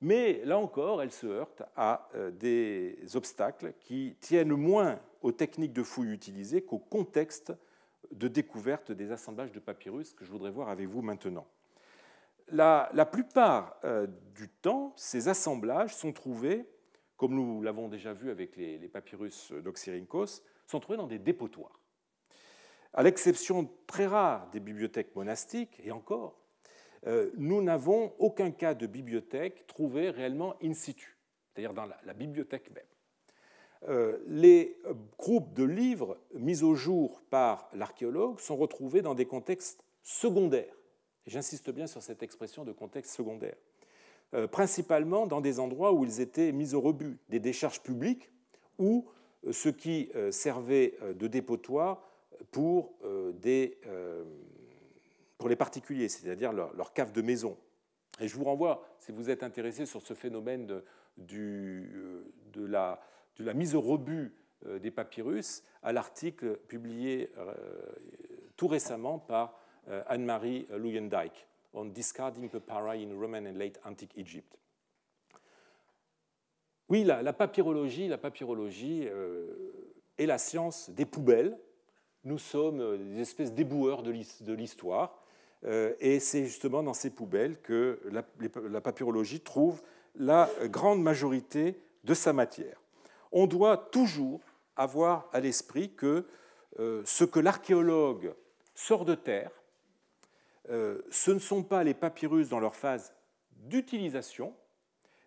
Mais là encore, elles se heurtent à des obstacles qui tiennent moins aux techniques de fouilles utilisées qu'au contexte de découverte des assemblages de papyrus que je voudrais voir avec vous maintenant. La, plupart euh, du temps, ces assemblages sont trouvés, comme nous l'avons déjà vu avec les, papyrus d'Oxyrhynchos, sont trouvés dans des dépotoirs. À l'exception très rare des bibliothèques monastiques, et encore, euh, nous n'avons aucun cas de bibliothèque trouvée réellement in situ, c'est-à-dire dans la bibliothèque même euh, les groupes de livres mis au jour par l'archéologue sont retrouvés dans des contextes secondaires, j'insiste bien sur cette expression de contexte secondaire. Euh, principalement dans des endroits où ils étaient mis au rebut, des décharges publiques ou euh, ce qui euh, servait de dépotoir pour, les particuliers, c'est-à-dire leur, cave de maison. Et je vous renvoie, si vous êtes intéressé sur ce phénomène de la mise au rebut des papyrus, à l'article publié tout récemment par euh, Anne-Marie Luyendijk on Discarding Papyri in Roman and Late Antique Egypt. Oui, la, papyrologie, la papyrologie euh, est la science des poubelles. Nous sommes euh, des espèces d'éboueurs de l'histoire. Et c'est justement dans ces poubelles que la, papyrologie trouve la grande majorité de sa matière. On doit toujours avoir à l'esprit que ce que l'archéologue sort de terre euh, ce ne sont pas les papyrus dans leur phase d'utilisation,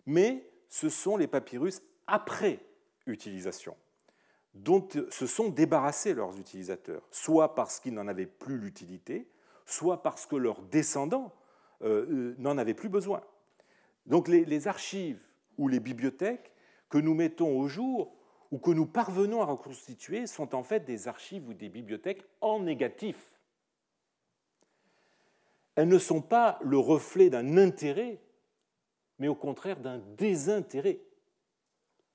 mais ce sont les papyrus après utilisation, dont se sont débarrassés leurs utilisateurs, soit parce qu'ils n'en avaient plus l'utilité, soit parce que leurs descendants euh, euh, n'en avaient plus besoin. Donc les archives ou les bibliothèques que nous mettons au jour ou que nous parvenons à reconstituer sont en fait des archives ou des bibliothèques en négatif elles ne sont pas le reflet d'un intérêt, mais au contraire d'un désintérêt.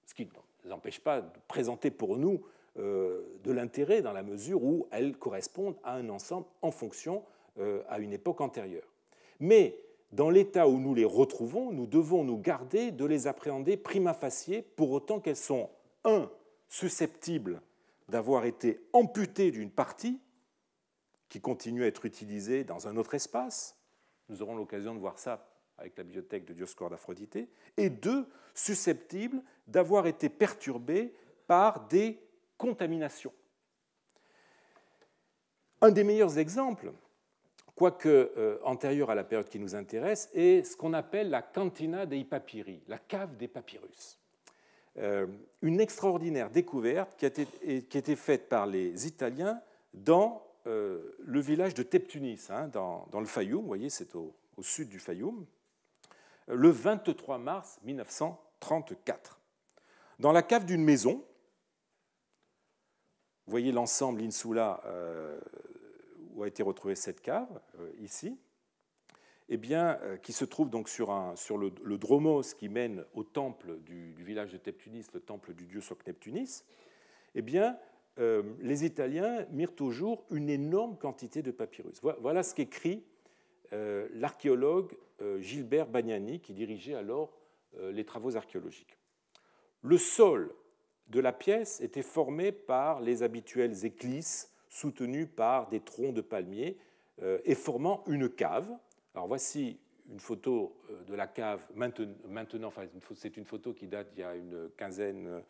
Ce qui ne les empêche pas de présenter pour nous euh, de l'intérêt dans la mesure où elles correspondent à un ensemble en fonction euh, à une époque antérieure. Mais dans l'état où nous les retrouvons, nous devons nous garder de les appréhender prima facie pour autant qu'elles sont, un, susceptibles d'avoir été amputées d'une partie, qui continue à être utilisé dans un autre espace. Nous aurons l'occasion de voir ça avec la bibliothèque de Dioscore d'Aphrodité. Et deux, susceptibles d'avoir été perturbés par des contaminations. Un des meilleurs exemples, quoique euh, antérieur à la période qui nous intéresse, est ce qu'on appelle la cantina dei papyri, la cave des papyrus. Euh, une extraordinaire découverte qui a été faite par les Italiens dans euh, le village de Teptunis, hein, dans, le Fayoum, vous voyez, c'est au, sud du Fayoum, le 23 mars 1934. Dans la cave d'une maison, vous voyez l'ensemble insula euh, où a été retrouvée cette cave, euh, ici, eh bien, qui se trouve donc sur, le, dromos qui mène au temple du, village de Teptunis, le temple du dieu Sokneptunis, eh bien, euh, les Italiens mirent au jour une énorme quantité de papyrus. Voilà ce qu'écrit euh, l'archéologue euh, Gilbert Bagnani, qui dirigeait alors les travaux archéologiques. Le sol de la pièce était formé par les habituelles éclisses soutenues par des troncs de palmiers et formant une cave. Alors voici une photo de la cave maintenant, enfin, c'est une photo qui date d'il y a une quinzaine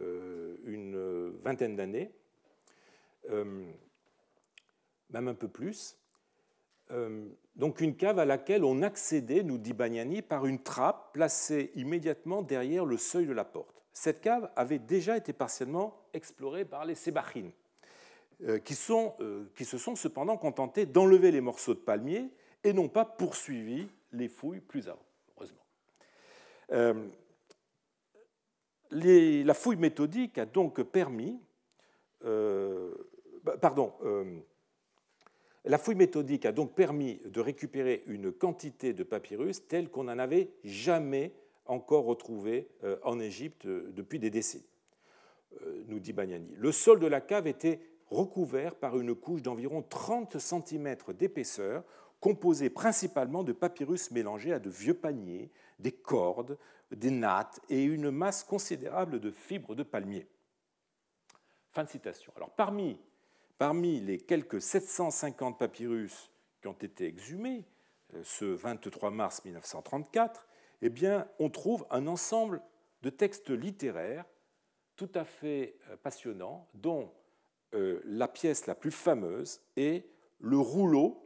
euh, une vingtaine d'années, euh, même un peu plus. Euh, donc une cave à laquelle on accédait, nous dit Bagnani, par une trappe placée immédiatement derrière le seuil de la porte. Cette cave avait déjà été partiellement explorée par les Sébachines, qui, qui se sont cependant contentés d'enlever les morceaux de palmier et n'ont pas poursuivi les fouilles plus avant, heureusement la fouille méthodique a donc permis, euh, bah, pardon, euh, la fouille méthodique a donc permis de récupérer une quantité de papyrus telle qu'on n'en avait jamais encore retrouvé euh, en Égypte depuis des décennies, nous dit Bagnani. Le sol de la cave était recouvert par une couche d'environ 30 cm d'épaisseur, composée principalement de papyrus mélangés à de vieux paniers, des cordes, des nattes et une masse considérable de fibres de palmier. Fin de citation. Alors parmi, parmi les quelques 750 papyrus qui ont été exhumés euh, ce 23 mars 1934, eh bien, on trouve un ensemble de textes littéraires tout à fait euh, passionnants, dont euh, la pièce la plus fameuse est le rouleau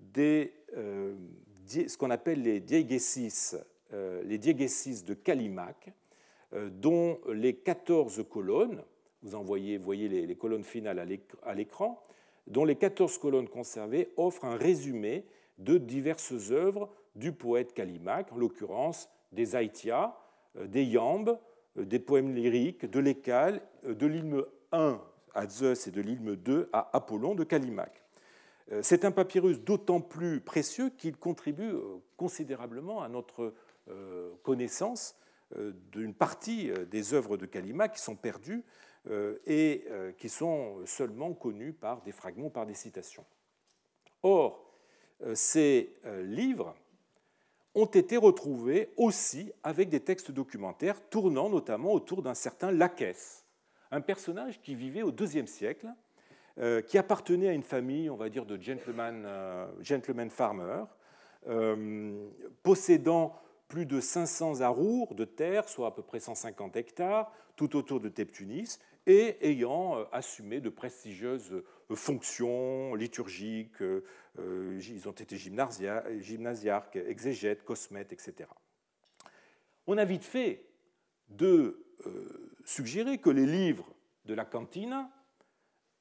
des, ce qu'on appelle les diegesis. Euh, les diégésis de Calimac, euh, dont les 14 colonnes, vous en voyez, les, colonnes finales à l'écran, dont les 14 colonnes conservées offrent un résumé de diverses œuvres du poète Calimac, en l'occurrence des Aïtias, euh, des Yambes, des poèmes lyriques, de l'écal, de l'hymne 1 à Zeus et de l'hymne 2 à Apollon de Calimac. C'est un papyrus d'autant plus précieux qu'il contribue considérablement à notre euh, connaissance euh, d'une partie euh, des œuvres de Kalima qui sont perdues et qui sont seulement connues par des fragments, par des citations. Or, ces livres ont été retrouvés aussi avec des textes documentaires tournant notamment autour d'un certain Laquesse, un personnage qui vivait au IIe siècle, qui appartenait à une famille, on va dire, de gentleman gentlemen farmers, possédant plus de 500 arours de terre, soit à peu près 150 hectares, tout autour de Teptunis, et ayant euh, assumé de prestigieuses euh, fonctions liturgiques. Euh, ils ont été gymnasiarques, exégètes, cosmètes, etc. On a vite fait de suggérer que les livres de la cantine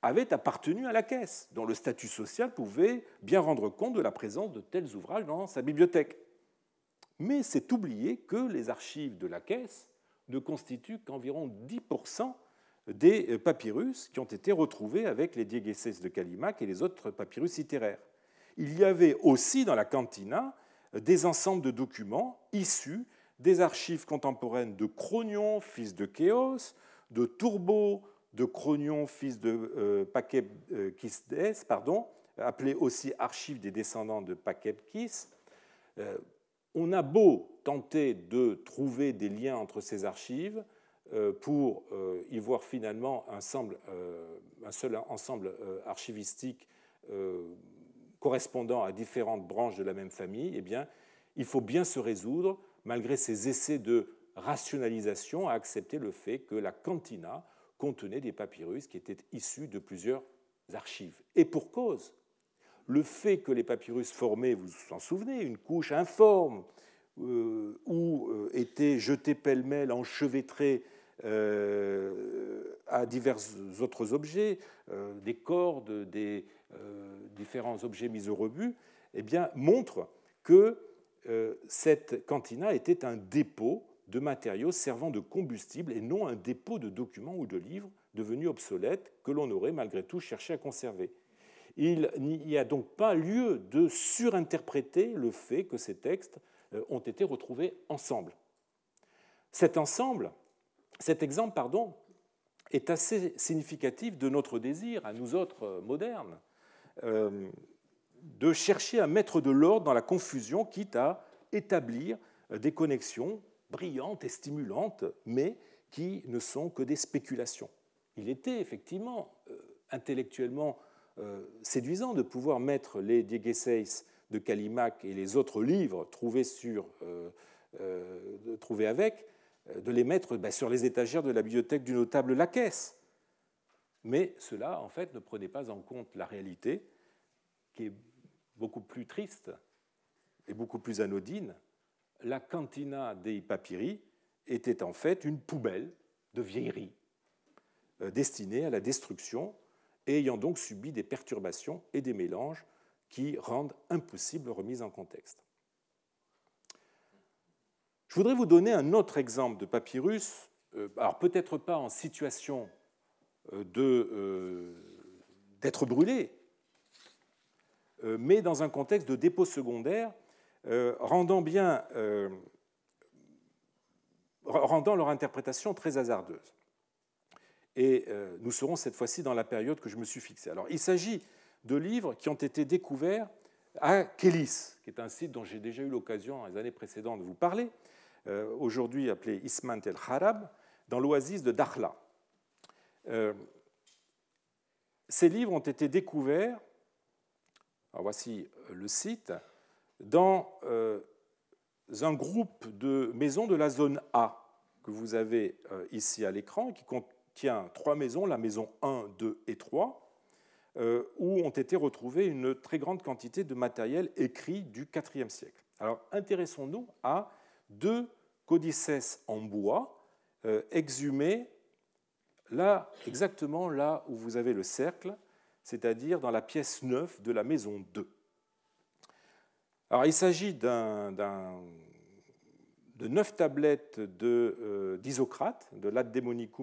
avaient appartenu à la caisse, dont le statut social pouvait bien rendre compte de la présence de tels ouvrages dans sa bibliothèque mais c'est oublié que les archives de la Caisse ne constituent qu'environ 10% des papyrus qui ont été retrouvés avec les Diegesses de Calimac et les autres papyrus littéraires. Il y avait aussi dans la cantina des ensembles de documents issus des archives contemporaines de Crognon, fils de Kéos, de Turbo, de Crognon, fils de euh, paquet euh, pardon, appelé aussi Archives des descendants de Paquet Kis. Euh, on a beau tenter de trouver des liens entre ces archives euh, pour euh, y voir finalement un, euh, seul ensemble archivistique correspondant à différentes branches de la même famille, eh bien, il faut bien se résoudre, malgré ces essais de rationalisation, à accepter le fait que la cantina contenait des papyrus qui étaient issus de plusieurs archives. Et pour cause, le fait que les papyrus formaient, vous vous en souvenez, une couche informe euh, où euh, étaient jetés pêle-mêle, enchevêtrés euh, à divers autres objets, des cordes, des différents objets mis au rebut, eh montre que cette cantina était un dépôt de matériaux servant de combustible et non un dépôt de documents ou de livres devenus obsolètes que l'on aurait malgré tout cherché à conserver. Il n'y a donc pas lieu de surinterpréter le fait que ces textes euh, ont été retrouvés ensemble. Cet ensemble, cet exemple, pardon, est assez significatif de notre désir, à nous autres euh, modernes, euh, de chercher à mettre de l'ordre dans la confusion, quitte à établir des connexions brillantes et stimulantes, mais qui ne sont que des spéculations. Il était effectivement intellectuellement euh, séduisant de pouvoir mettre les Diegesseis de Calimac et les autres livres trouvés, euh, euh, avec, de les mettre ben, sur les étagères de la bibliothèque du notable Lacaisse. Mais cela, en fait, ne prenait pas en compte la réalité, qui est beaucoup plus triste et beaucoup plus anodine. La cantina des papyri était en fait une poubelle de vieilleries destinée à la destruction ayant donc subi des perturbations et des mélanges qui rendent impossible remise en contexte. Je voudrais vous donner un autre exemple de papyrus, euh, alors peut-être pas en situation euh, euh, d'être brûlé, mais dans un contexte de dépôt secondaire, rendant bien rendant leur interprétation très hasardeuse. Et euh, nous serons cette fois-ci dans la période que je me suis fixée. Alors, il s'agit de livres qui ont été découverts à Kélis, qui est un site dont j'ai déjà eu l'occasion dans les années précédentes de vous parler, euh, aujourd'hui appelé Ismant el Harab, dans l'oasis de Dakhla. Euh, ces livres ont été découverts, voici le site, dans un groupe de maisons de la zone A que vous avez ici à l'écran, qui, compte tient trois maisons, la maison 1, 2 et 3, euh, où ont été retrouvées une très grande quantité de matériel écrit du IVe siècle. Alors intéressons-nous à deux codices en bois euh, exhumés là, exactement là où vous avez le cercle, c'est-à-dire dans la pièce 9 de la maison 2. Alors il s'agit d'un de neuf tablettes euh, d'Isocrate, de, l'ad de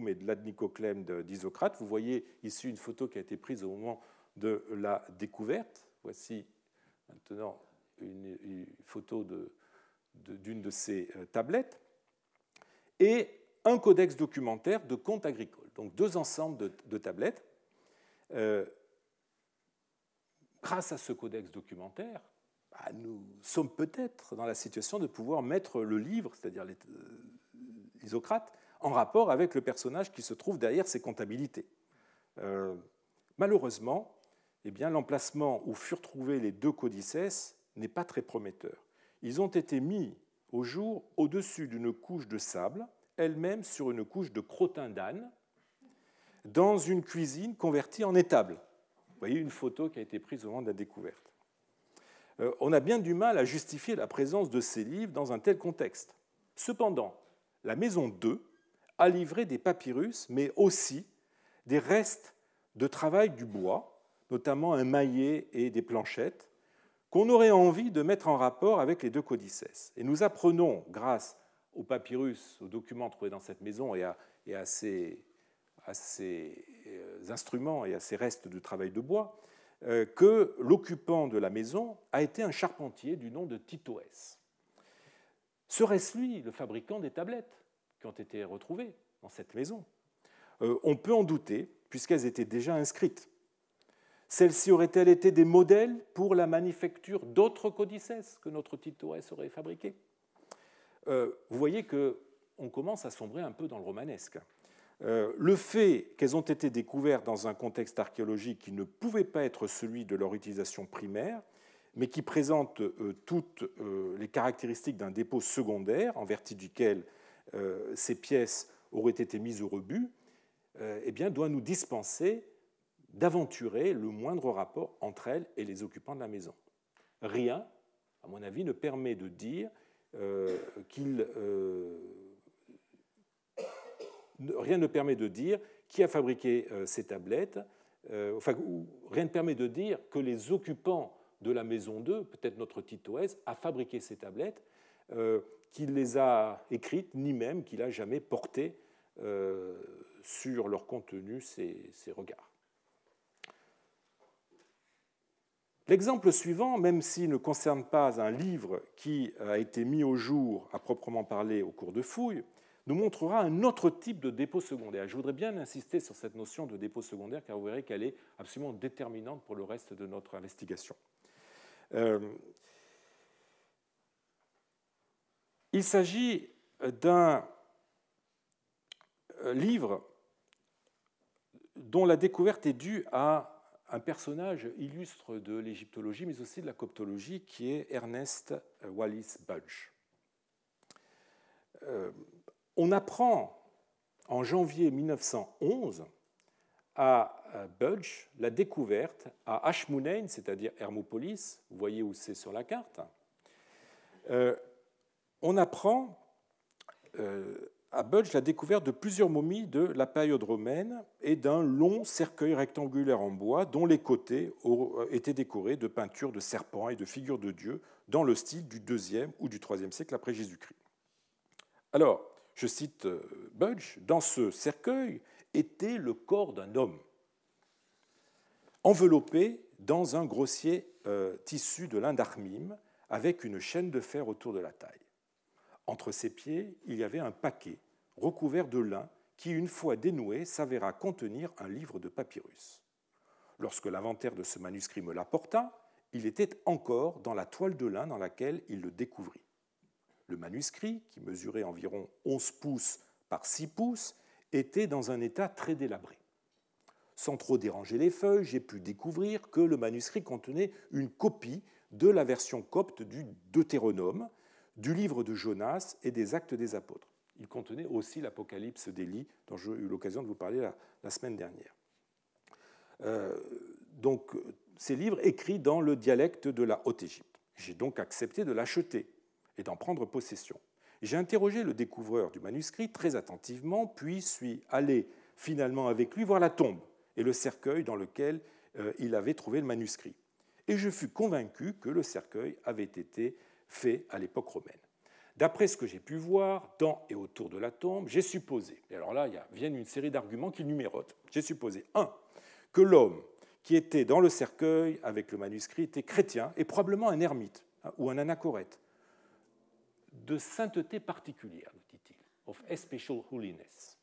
et de Nicoclem d'Isocrate. Vous voyez ici une photo qui a été prise au moment de la découverte. Voici maintenant une, photo d'une de, ces euh, tablettes. Et un codex documentaire de comptes agricoles. Donc deux ensembles de, tablettes. Euh, grâce à ce codex documentaire, ah, nous sommes peut-être dans la situation de pouvoir mettre le livre, c'est-à-dire euh, l'isocrate, en rapport avec le personnage qui se trouve derrière ces comptabilités. Euh, malheureusement, eh bien, l'emplacement où furent trouvés les deux codices n'est pas très prometteur. Ils ont été mis au jour au-dessus d'une couche de sable, elle-même sur une couche de crottin d'âne, dans une cuisine convertie en étable. Vous voyez une photo qui a été prise au moment de la découverte. Euh, on a bien du mal à justifier la présence de ces livres dans un tel contexte. Cependant, la maison 2 a livré des papyrus, mais aussi des restes de travail du bois, notamment un maillet et des planchettes, qu'on aurait envie de mettre en rapport avec les deux codices. Et nous apprenons, grâce aux papyrus, aux documents trouvés dans cette maison et à, à ces euh, instruments et à ces restes de travail de bois, euh, que l'occupant de la maison a été un charpentier du nom de Titoès. Serait-ce lui le fabricant des tablettes qui ont été retrouvées dans cette maison euh, On peut en douter, puisqu'elles étaient déjà inscrites. Celles-ci auraient-elles été des modèles pour la manufacture d'autres codices que notre Titoès aurait fabriqués euh, Vous voyez qu'on commence à sombrer un peu dans le romanesque. Euh, le fait qu'elles ont été découvertes dans un contexte archéologique qui ne pouvait pas être celui de leur utilisation primaire, mais qui présente euh, toutes euh, les caractéristiques d'un dépôt secondaire, en vertu duquel ces pièces auraient été mises au rebut, eh bien, doit nous dispenser d'aventurer le moindre rapport entre elles et les occupants de la maison. Rien, à mon avis, ne permet de dire qu'il rien ne permet de dire qui a fabriqué euh, ces tablettes, euh, rien ne permet de dire que les occupants de la maison 2, peut-être notre Tito a fabriqué ces tablettes, euh, qu'il les a écrites, ni même qu'il a jamais porté sur leur contenu ces ses regards. L'exemple suivant, même s'il ne concerne pas un livre qui a été mis au jour à proprement parler au cours de fouilles, nous montrera un autre type de dépôt secondaire. Je voudrais bien insister sur cette notion de dépôt secondaire, car vous verrez qu'elle est absolument déterminante pour le reste de notre investigation. Euh, il s'agit euh, d'un euh, livre dont la découverte est due à un personnage illustre de l'égyptologie, mais aussi de la coptologie, qui est Ernest Wallis Budge. On apprend en janvier 1911 à euh, Budge la découverte à Ashmunein, c'est-à-dire Hermopolis, vous voyez où c'est sur la carte, euh, on apprend euh, à Budge la découverte de plusieurs momies de la période romaine et d'un long cercueil rectangulaire en bois dont les côtés étaient décorés de peintures de serpents et de figures de dieux dans le style du 2e ou du 3e siècle après Jésus-Christ. Alors, je cite euh, Budge, dans ce cercueil était le corps d'un homme, enveloppé dans un grossier euh, tissu de lin d'Armime avec une chaîne de fer autour de la taille. Entre ses pieds, il y avait un paquet recouvert de lin qui, une fois dénoué, s'avéra contenir un livre de papyrus. Lorsque l'inventaire de ce manuscrit me l'apporta, il était encore dans la toile de lin dans laquelle il le découvrit. Le manuscrit, qui mesurait environ 11 pouces par 6 pouces, était dans un état très délabré. Sans trop déranger les feuilles, j'ai pu découvrir que le manuscrit contenait une copie de la version copte du Deutéronome, du livre de Jonas et des actes des apôtres. Il contenait aussi l'Apocalypse d'Élie, dont j'ai eu l'occasion de vous parler la, semaine dernière. Euh, donc, ces livres écrits dans le dialecte de la Haute-Égypte. J'ai donc accepté de l'acheter et d'en prendre possession. J'ai interrogé le découvreur du manuscrit très attentivement, puis suis allé finalement avec lui voir la tombe et le cercueil dans lequel euh, il avait trouvé le manuscrit. Et je fus convaincu que le cercueil avait été fait à l'époque romaine. D'après ce que j'ai pu voir, dans et autour de la tombe, j'ai supposé, et alors là, il y a, viennent une série d'arguments qui numérotent, j'ai supposé, un, que l'homme qui était dans le cercueil avec le manuscrit était chrétien et probablement un ermite hein, ou un anachorète de sainteté particulière, dit-il, of special holiness.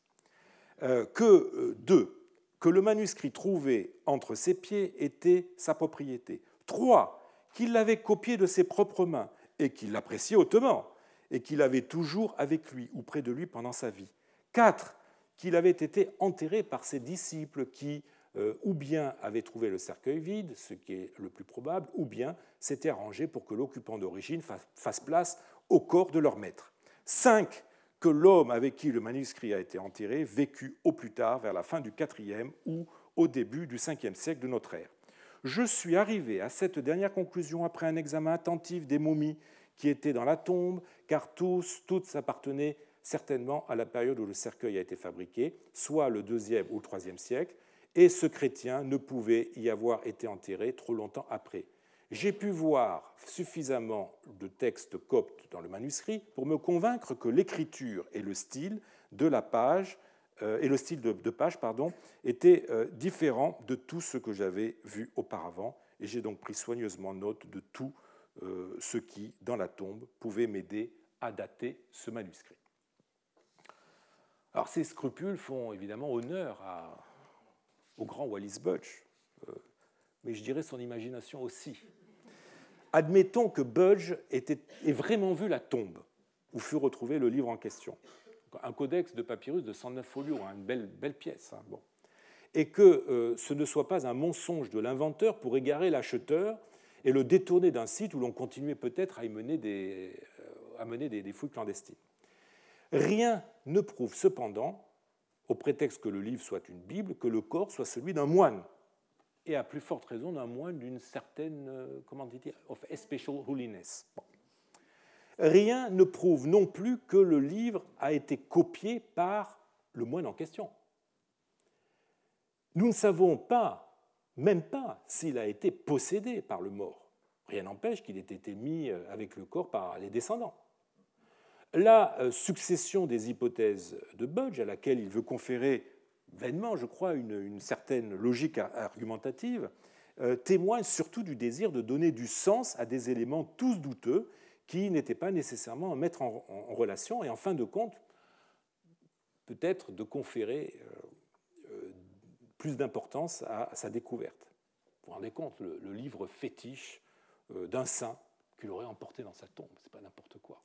Euh, que, euh, deux, que le manuscrit trouvé entre ses pieds était sa propriété. Trois, qu'il l'avait copié de ses propres mains et qu'il l'appréciait hautement et qu'il avait toujours avec lui ou près de lui pendant sa vie. Quatre, qu'il avait été enterré par ses disciples qui, euh, ou bien avaient trouvé le cercueil vide, ce qui est le plus probable, ou bien s'étaient arrangés pour que l'occupant d'origine fasse place au corps de leur maître. Cinq, Que l'homme avec qui le manuscrit a été enterré vécut au plus tard vers la fin du IVe ou au début du Ve siècle de notre ère. Je suis arrivé à cette dernière conclusion après un examen attentif des momies qui étaient dans la tombe, car tous, toutes appartenaient certainement à la période où le cercueil a été fabriqué, soit le IIe ou le IIIe siècle, et ce chrétien ne pouvait y avoir été enterré trop longtemps après j'ai pu voir suffisamment de textes coptes dans le manuscrit pour me convaincre que l'écriture et le style de la page euh, et le style de, page pardon, étaient euh, différents de tout ce que j'avais vu auparavant, et j'ai donc pris soigneusement note de tout euh, ce qui, dans la tombe, pouvait m'aider à dater ce manuscrit. Alors ces scrupules font évidemment honneur au grand Wallis Butch, mais je dirais son imagination aussi admettons que Budge ait vraiment vu la tombe où fut retrouvé le livre en question. Un codex de papyrus de 109 folios, hein, une belle, pièce. Hein, bon. Et que euh, ce ne soit pas un mensonge de l'inventeur pour égarer l'acheteur et le détourner d'un site où l'on continuait peut-être à y mener des euh, fouilles clandestines. Rien ne prouve cependant, au prétexte que le livre soit une Bible, que le corps soit celui d'un moine et à plus forte raison d'un moine d'une certaine, euh, comment of especial holiness. Rien ne prouve non plus que le livre a été copié par le moine en question. Nous ne savons pas, même pas, s'il a été possédé par le mort. Rien n'empêche qu'il ait été mis euh, avec le corps par les descendants. La euh, succession des hypothèses de Budge, à laquelle il veut conférer vainement, je crois, une, certaine logique argumentative, euh, témoigne surtout du désir de donner du sens à des éléments tous douteux qui n'étaient pas nécessairement à mettre en, relation, et en fin de compte, peut-être de conférer euh, euh, plus d'importance à, sa découverte. Vous vous rendez compte, le, livre fétiche d'un saint qu'il aurait emporté dans sa tombe, c'est pas n'importe quoi.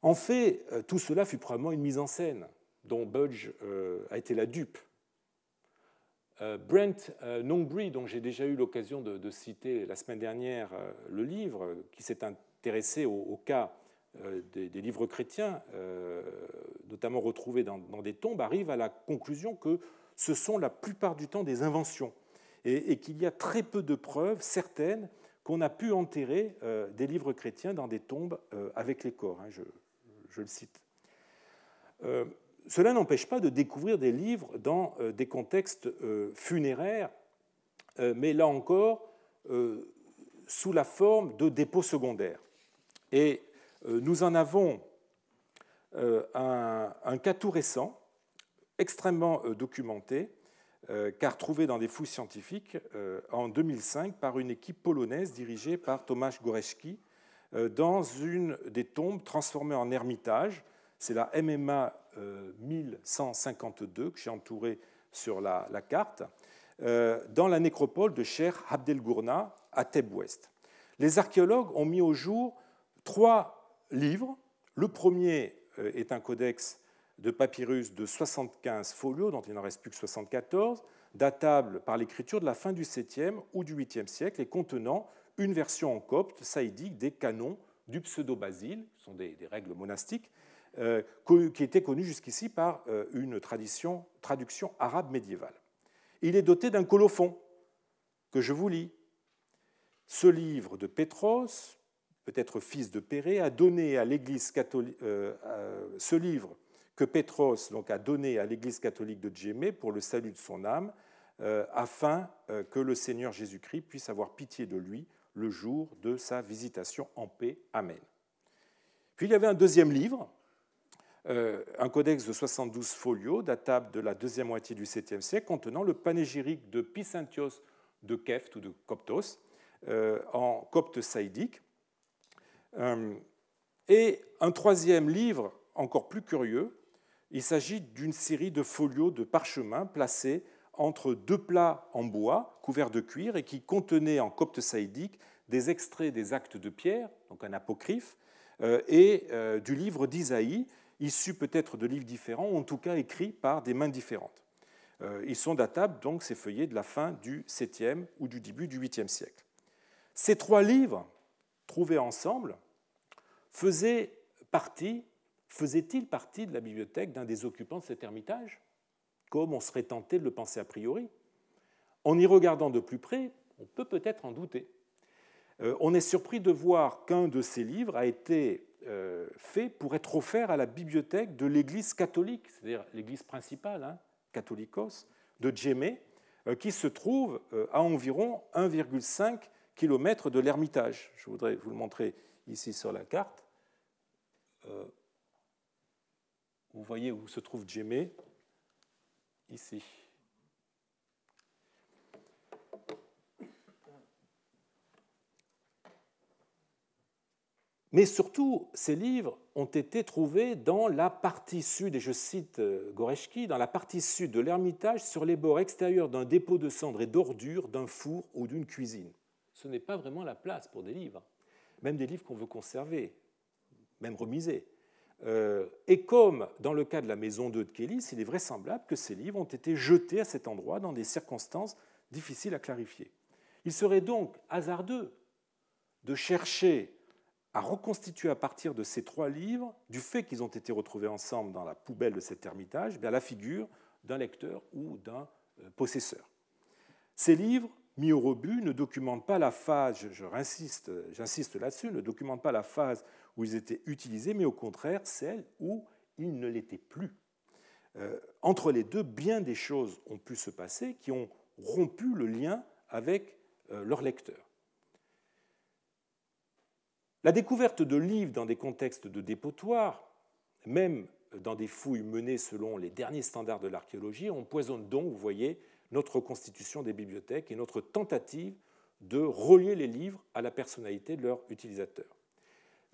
En fait, tout cela fut probablement une mise en scène dont Budge euh, a été la dupe. Euh, Brent euh, Nongbury, dont j'ai déjà eu l'occasion de, citer la semaine dernière le livre, qui s'est intéressé au, cas des, livres chrétiens, notamment retrouvés dans, des tombes, arrive à la conclusion que ce sont la plupart du temps des inventions et, qu'il y a très peu de preuves certaines qu'on a pu enterrer des livres chrétiens dans des tombes avec les corps. Hein, je, le cite. Cela n'empêche pas de découvrir des livres dans euh, des contextes euh, funéraires, euh, mais là encore, sous la forme de dépôts secondaires. Et nous en avons un, cas tout récent, extrêmement documenté, car trouvé dans des fouilles scientifiques en 2005 par une équipe polonaise dirigée par Tomasz Goreszki dans une des tombes transformées en ermitage c'est la MMA 1152 euh, que j'ai entourée sur la, carte, euh, dans la nécropole de Cher Gourna à Thèbes-Ouest. Les archéologues ont mis au jour trois livres. Le premier euh, est un codex de papyrus de 75 folios, dont il n'en reste plus que 74, datable par l'écriture de la fin du 7e ou du 8e siècle et contenant une version en copte saïdique des canons du pseudo-basile, ce sont des règles monastiques, euh, qui était connu jusqu'ici par euh, une tradition, traduction arabe médiévale. Il est doté d'un colophon que je vous lis. Ce livre de Pétros, peut-être fils de Péré, a donné à l'Église catholique euh, ce livre que Pétros donc, a donné à l'Église catholique de Djémé pour le salut de son âme, afin que le Seigneur Jésus-Christ puisse avoir pitié de lui le jour de sa visitation en paix. Amen. Puis il y avait un deuxième livre euh, un codex de 72 folios datable de la deuxième moitié du 7e siècle contenant le panégyrique de pisantios de Keft ou de Coptos euh, en copte saïdique. Euh, et un troisième livre encore plus curieux, il s'agit d'une série de folios de parchemin placés entre deux plats en bois couverts de cuir et qui contenaient en copte saïdique des extraits des actes de Pierre, donc un apocryphe, et du livre d'Isaïe, issus peut-être de livres différents, ou en tout cas écrits par des mains différentes. Euh, ils sont datables, donc, ces feuillets de la fin du 7e ou du début du 8e siècle. Ces trois livres, trouvés ensemble, faisaient partie, faisaient-ils partie de la bibliothèque d'un des occupants de cet ermitage Comme on serait tenté de le penser a priori. En y regardant de plus près, on peut peut-être en douter. Euh, on est surpris de voir qu'un de ces livres a été euh, fait pour être offert à la bibliothèque de l'Église catholique, c'est-à-dire l'Église principale, hein, catholicos, de Djemé, euh, qui se trouve euh, à environ 1,5 km de l'Ermitage. Je voudrais vous le montrer ici sur la carte. Vous voyez où se trouve Djemé Ici. Mais surtout, ces livres ont été trouvés dans la partie sud, et je cite euh, Goreschki, dans la partie sud de l'Ermitage, sur les bords extérieurs d'un dépôt de cendres et d'ordures, d'un four ou d'une cuisine. Ce n'est pas vraiment la place pour des livres, même des livres qu'on veut conserver, même remiser. Euh, et comme dans le cas de la maison 2 de Kélis, il est vraisemblable que ces livres ont été jetés à cet endroit dans des circonstances difficiles à clarifier. Il serait donc hasardeux de chercher a reconstitué à partir de ces trois livres, du fait qu'ils ont été retrouvés ensemble dans la poubelle de cet ermitage, eh bien la figure d'un lecteur ou d'un euh, possesseur. Ces livres, mis au rebut, ne documentent pas la phase, j'insiste là-dessus, ne documentent pas la phase où ils étaient utilisés, mais au contraire celle où ils ne l'étaient plus. Euh, entre les deux, bien des choses ont pu se passer qui ont rompu le lien avec euh, leur lecteur. La découverte de livres dans des contextes de dépotoir, même dans des fouilles menées selon les derniers standards de l'archéologie, empoisonne donc, vous voyez, notre constitution des bibliothèques et notre tentative de relier les livres à la personnalité de leur utilisateur.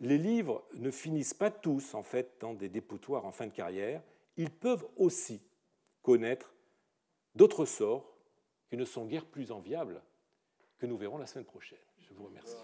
Les livres ne finissent pas tous, en fait, dans des dépotoirs en fin de carrière. Ils peuvent aussi connaître d'autres sorts qui ne sont guère plus enviables, que nous verrons la semaine prochaine. Je vous remercie.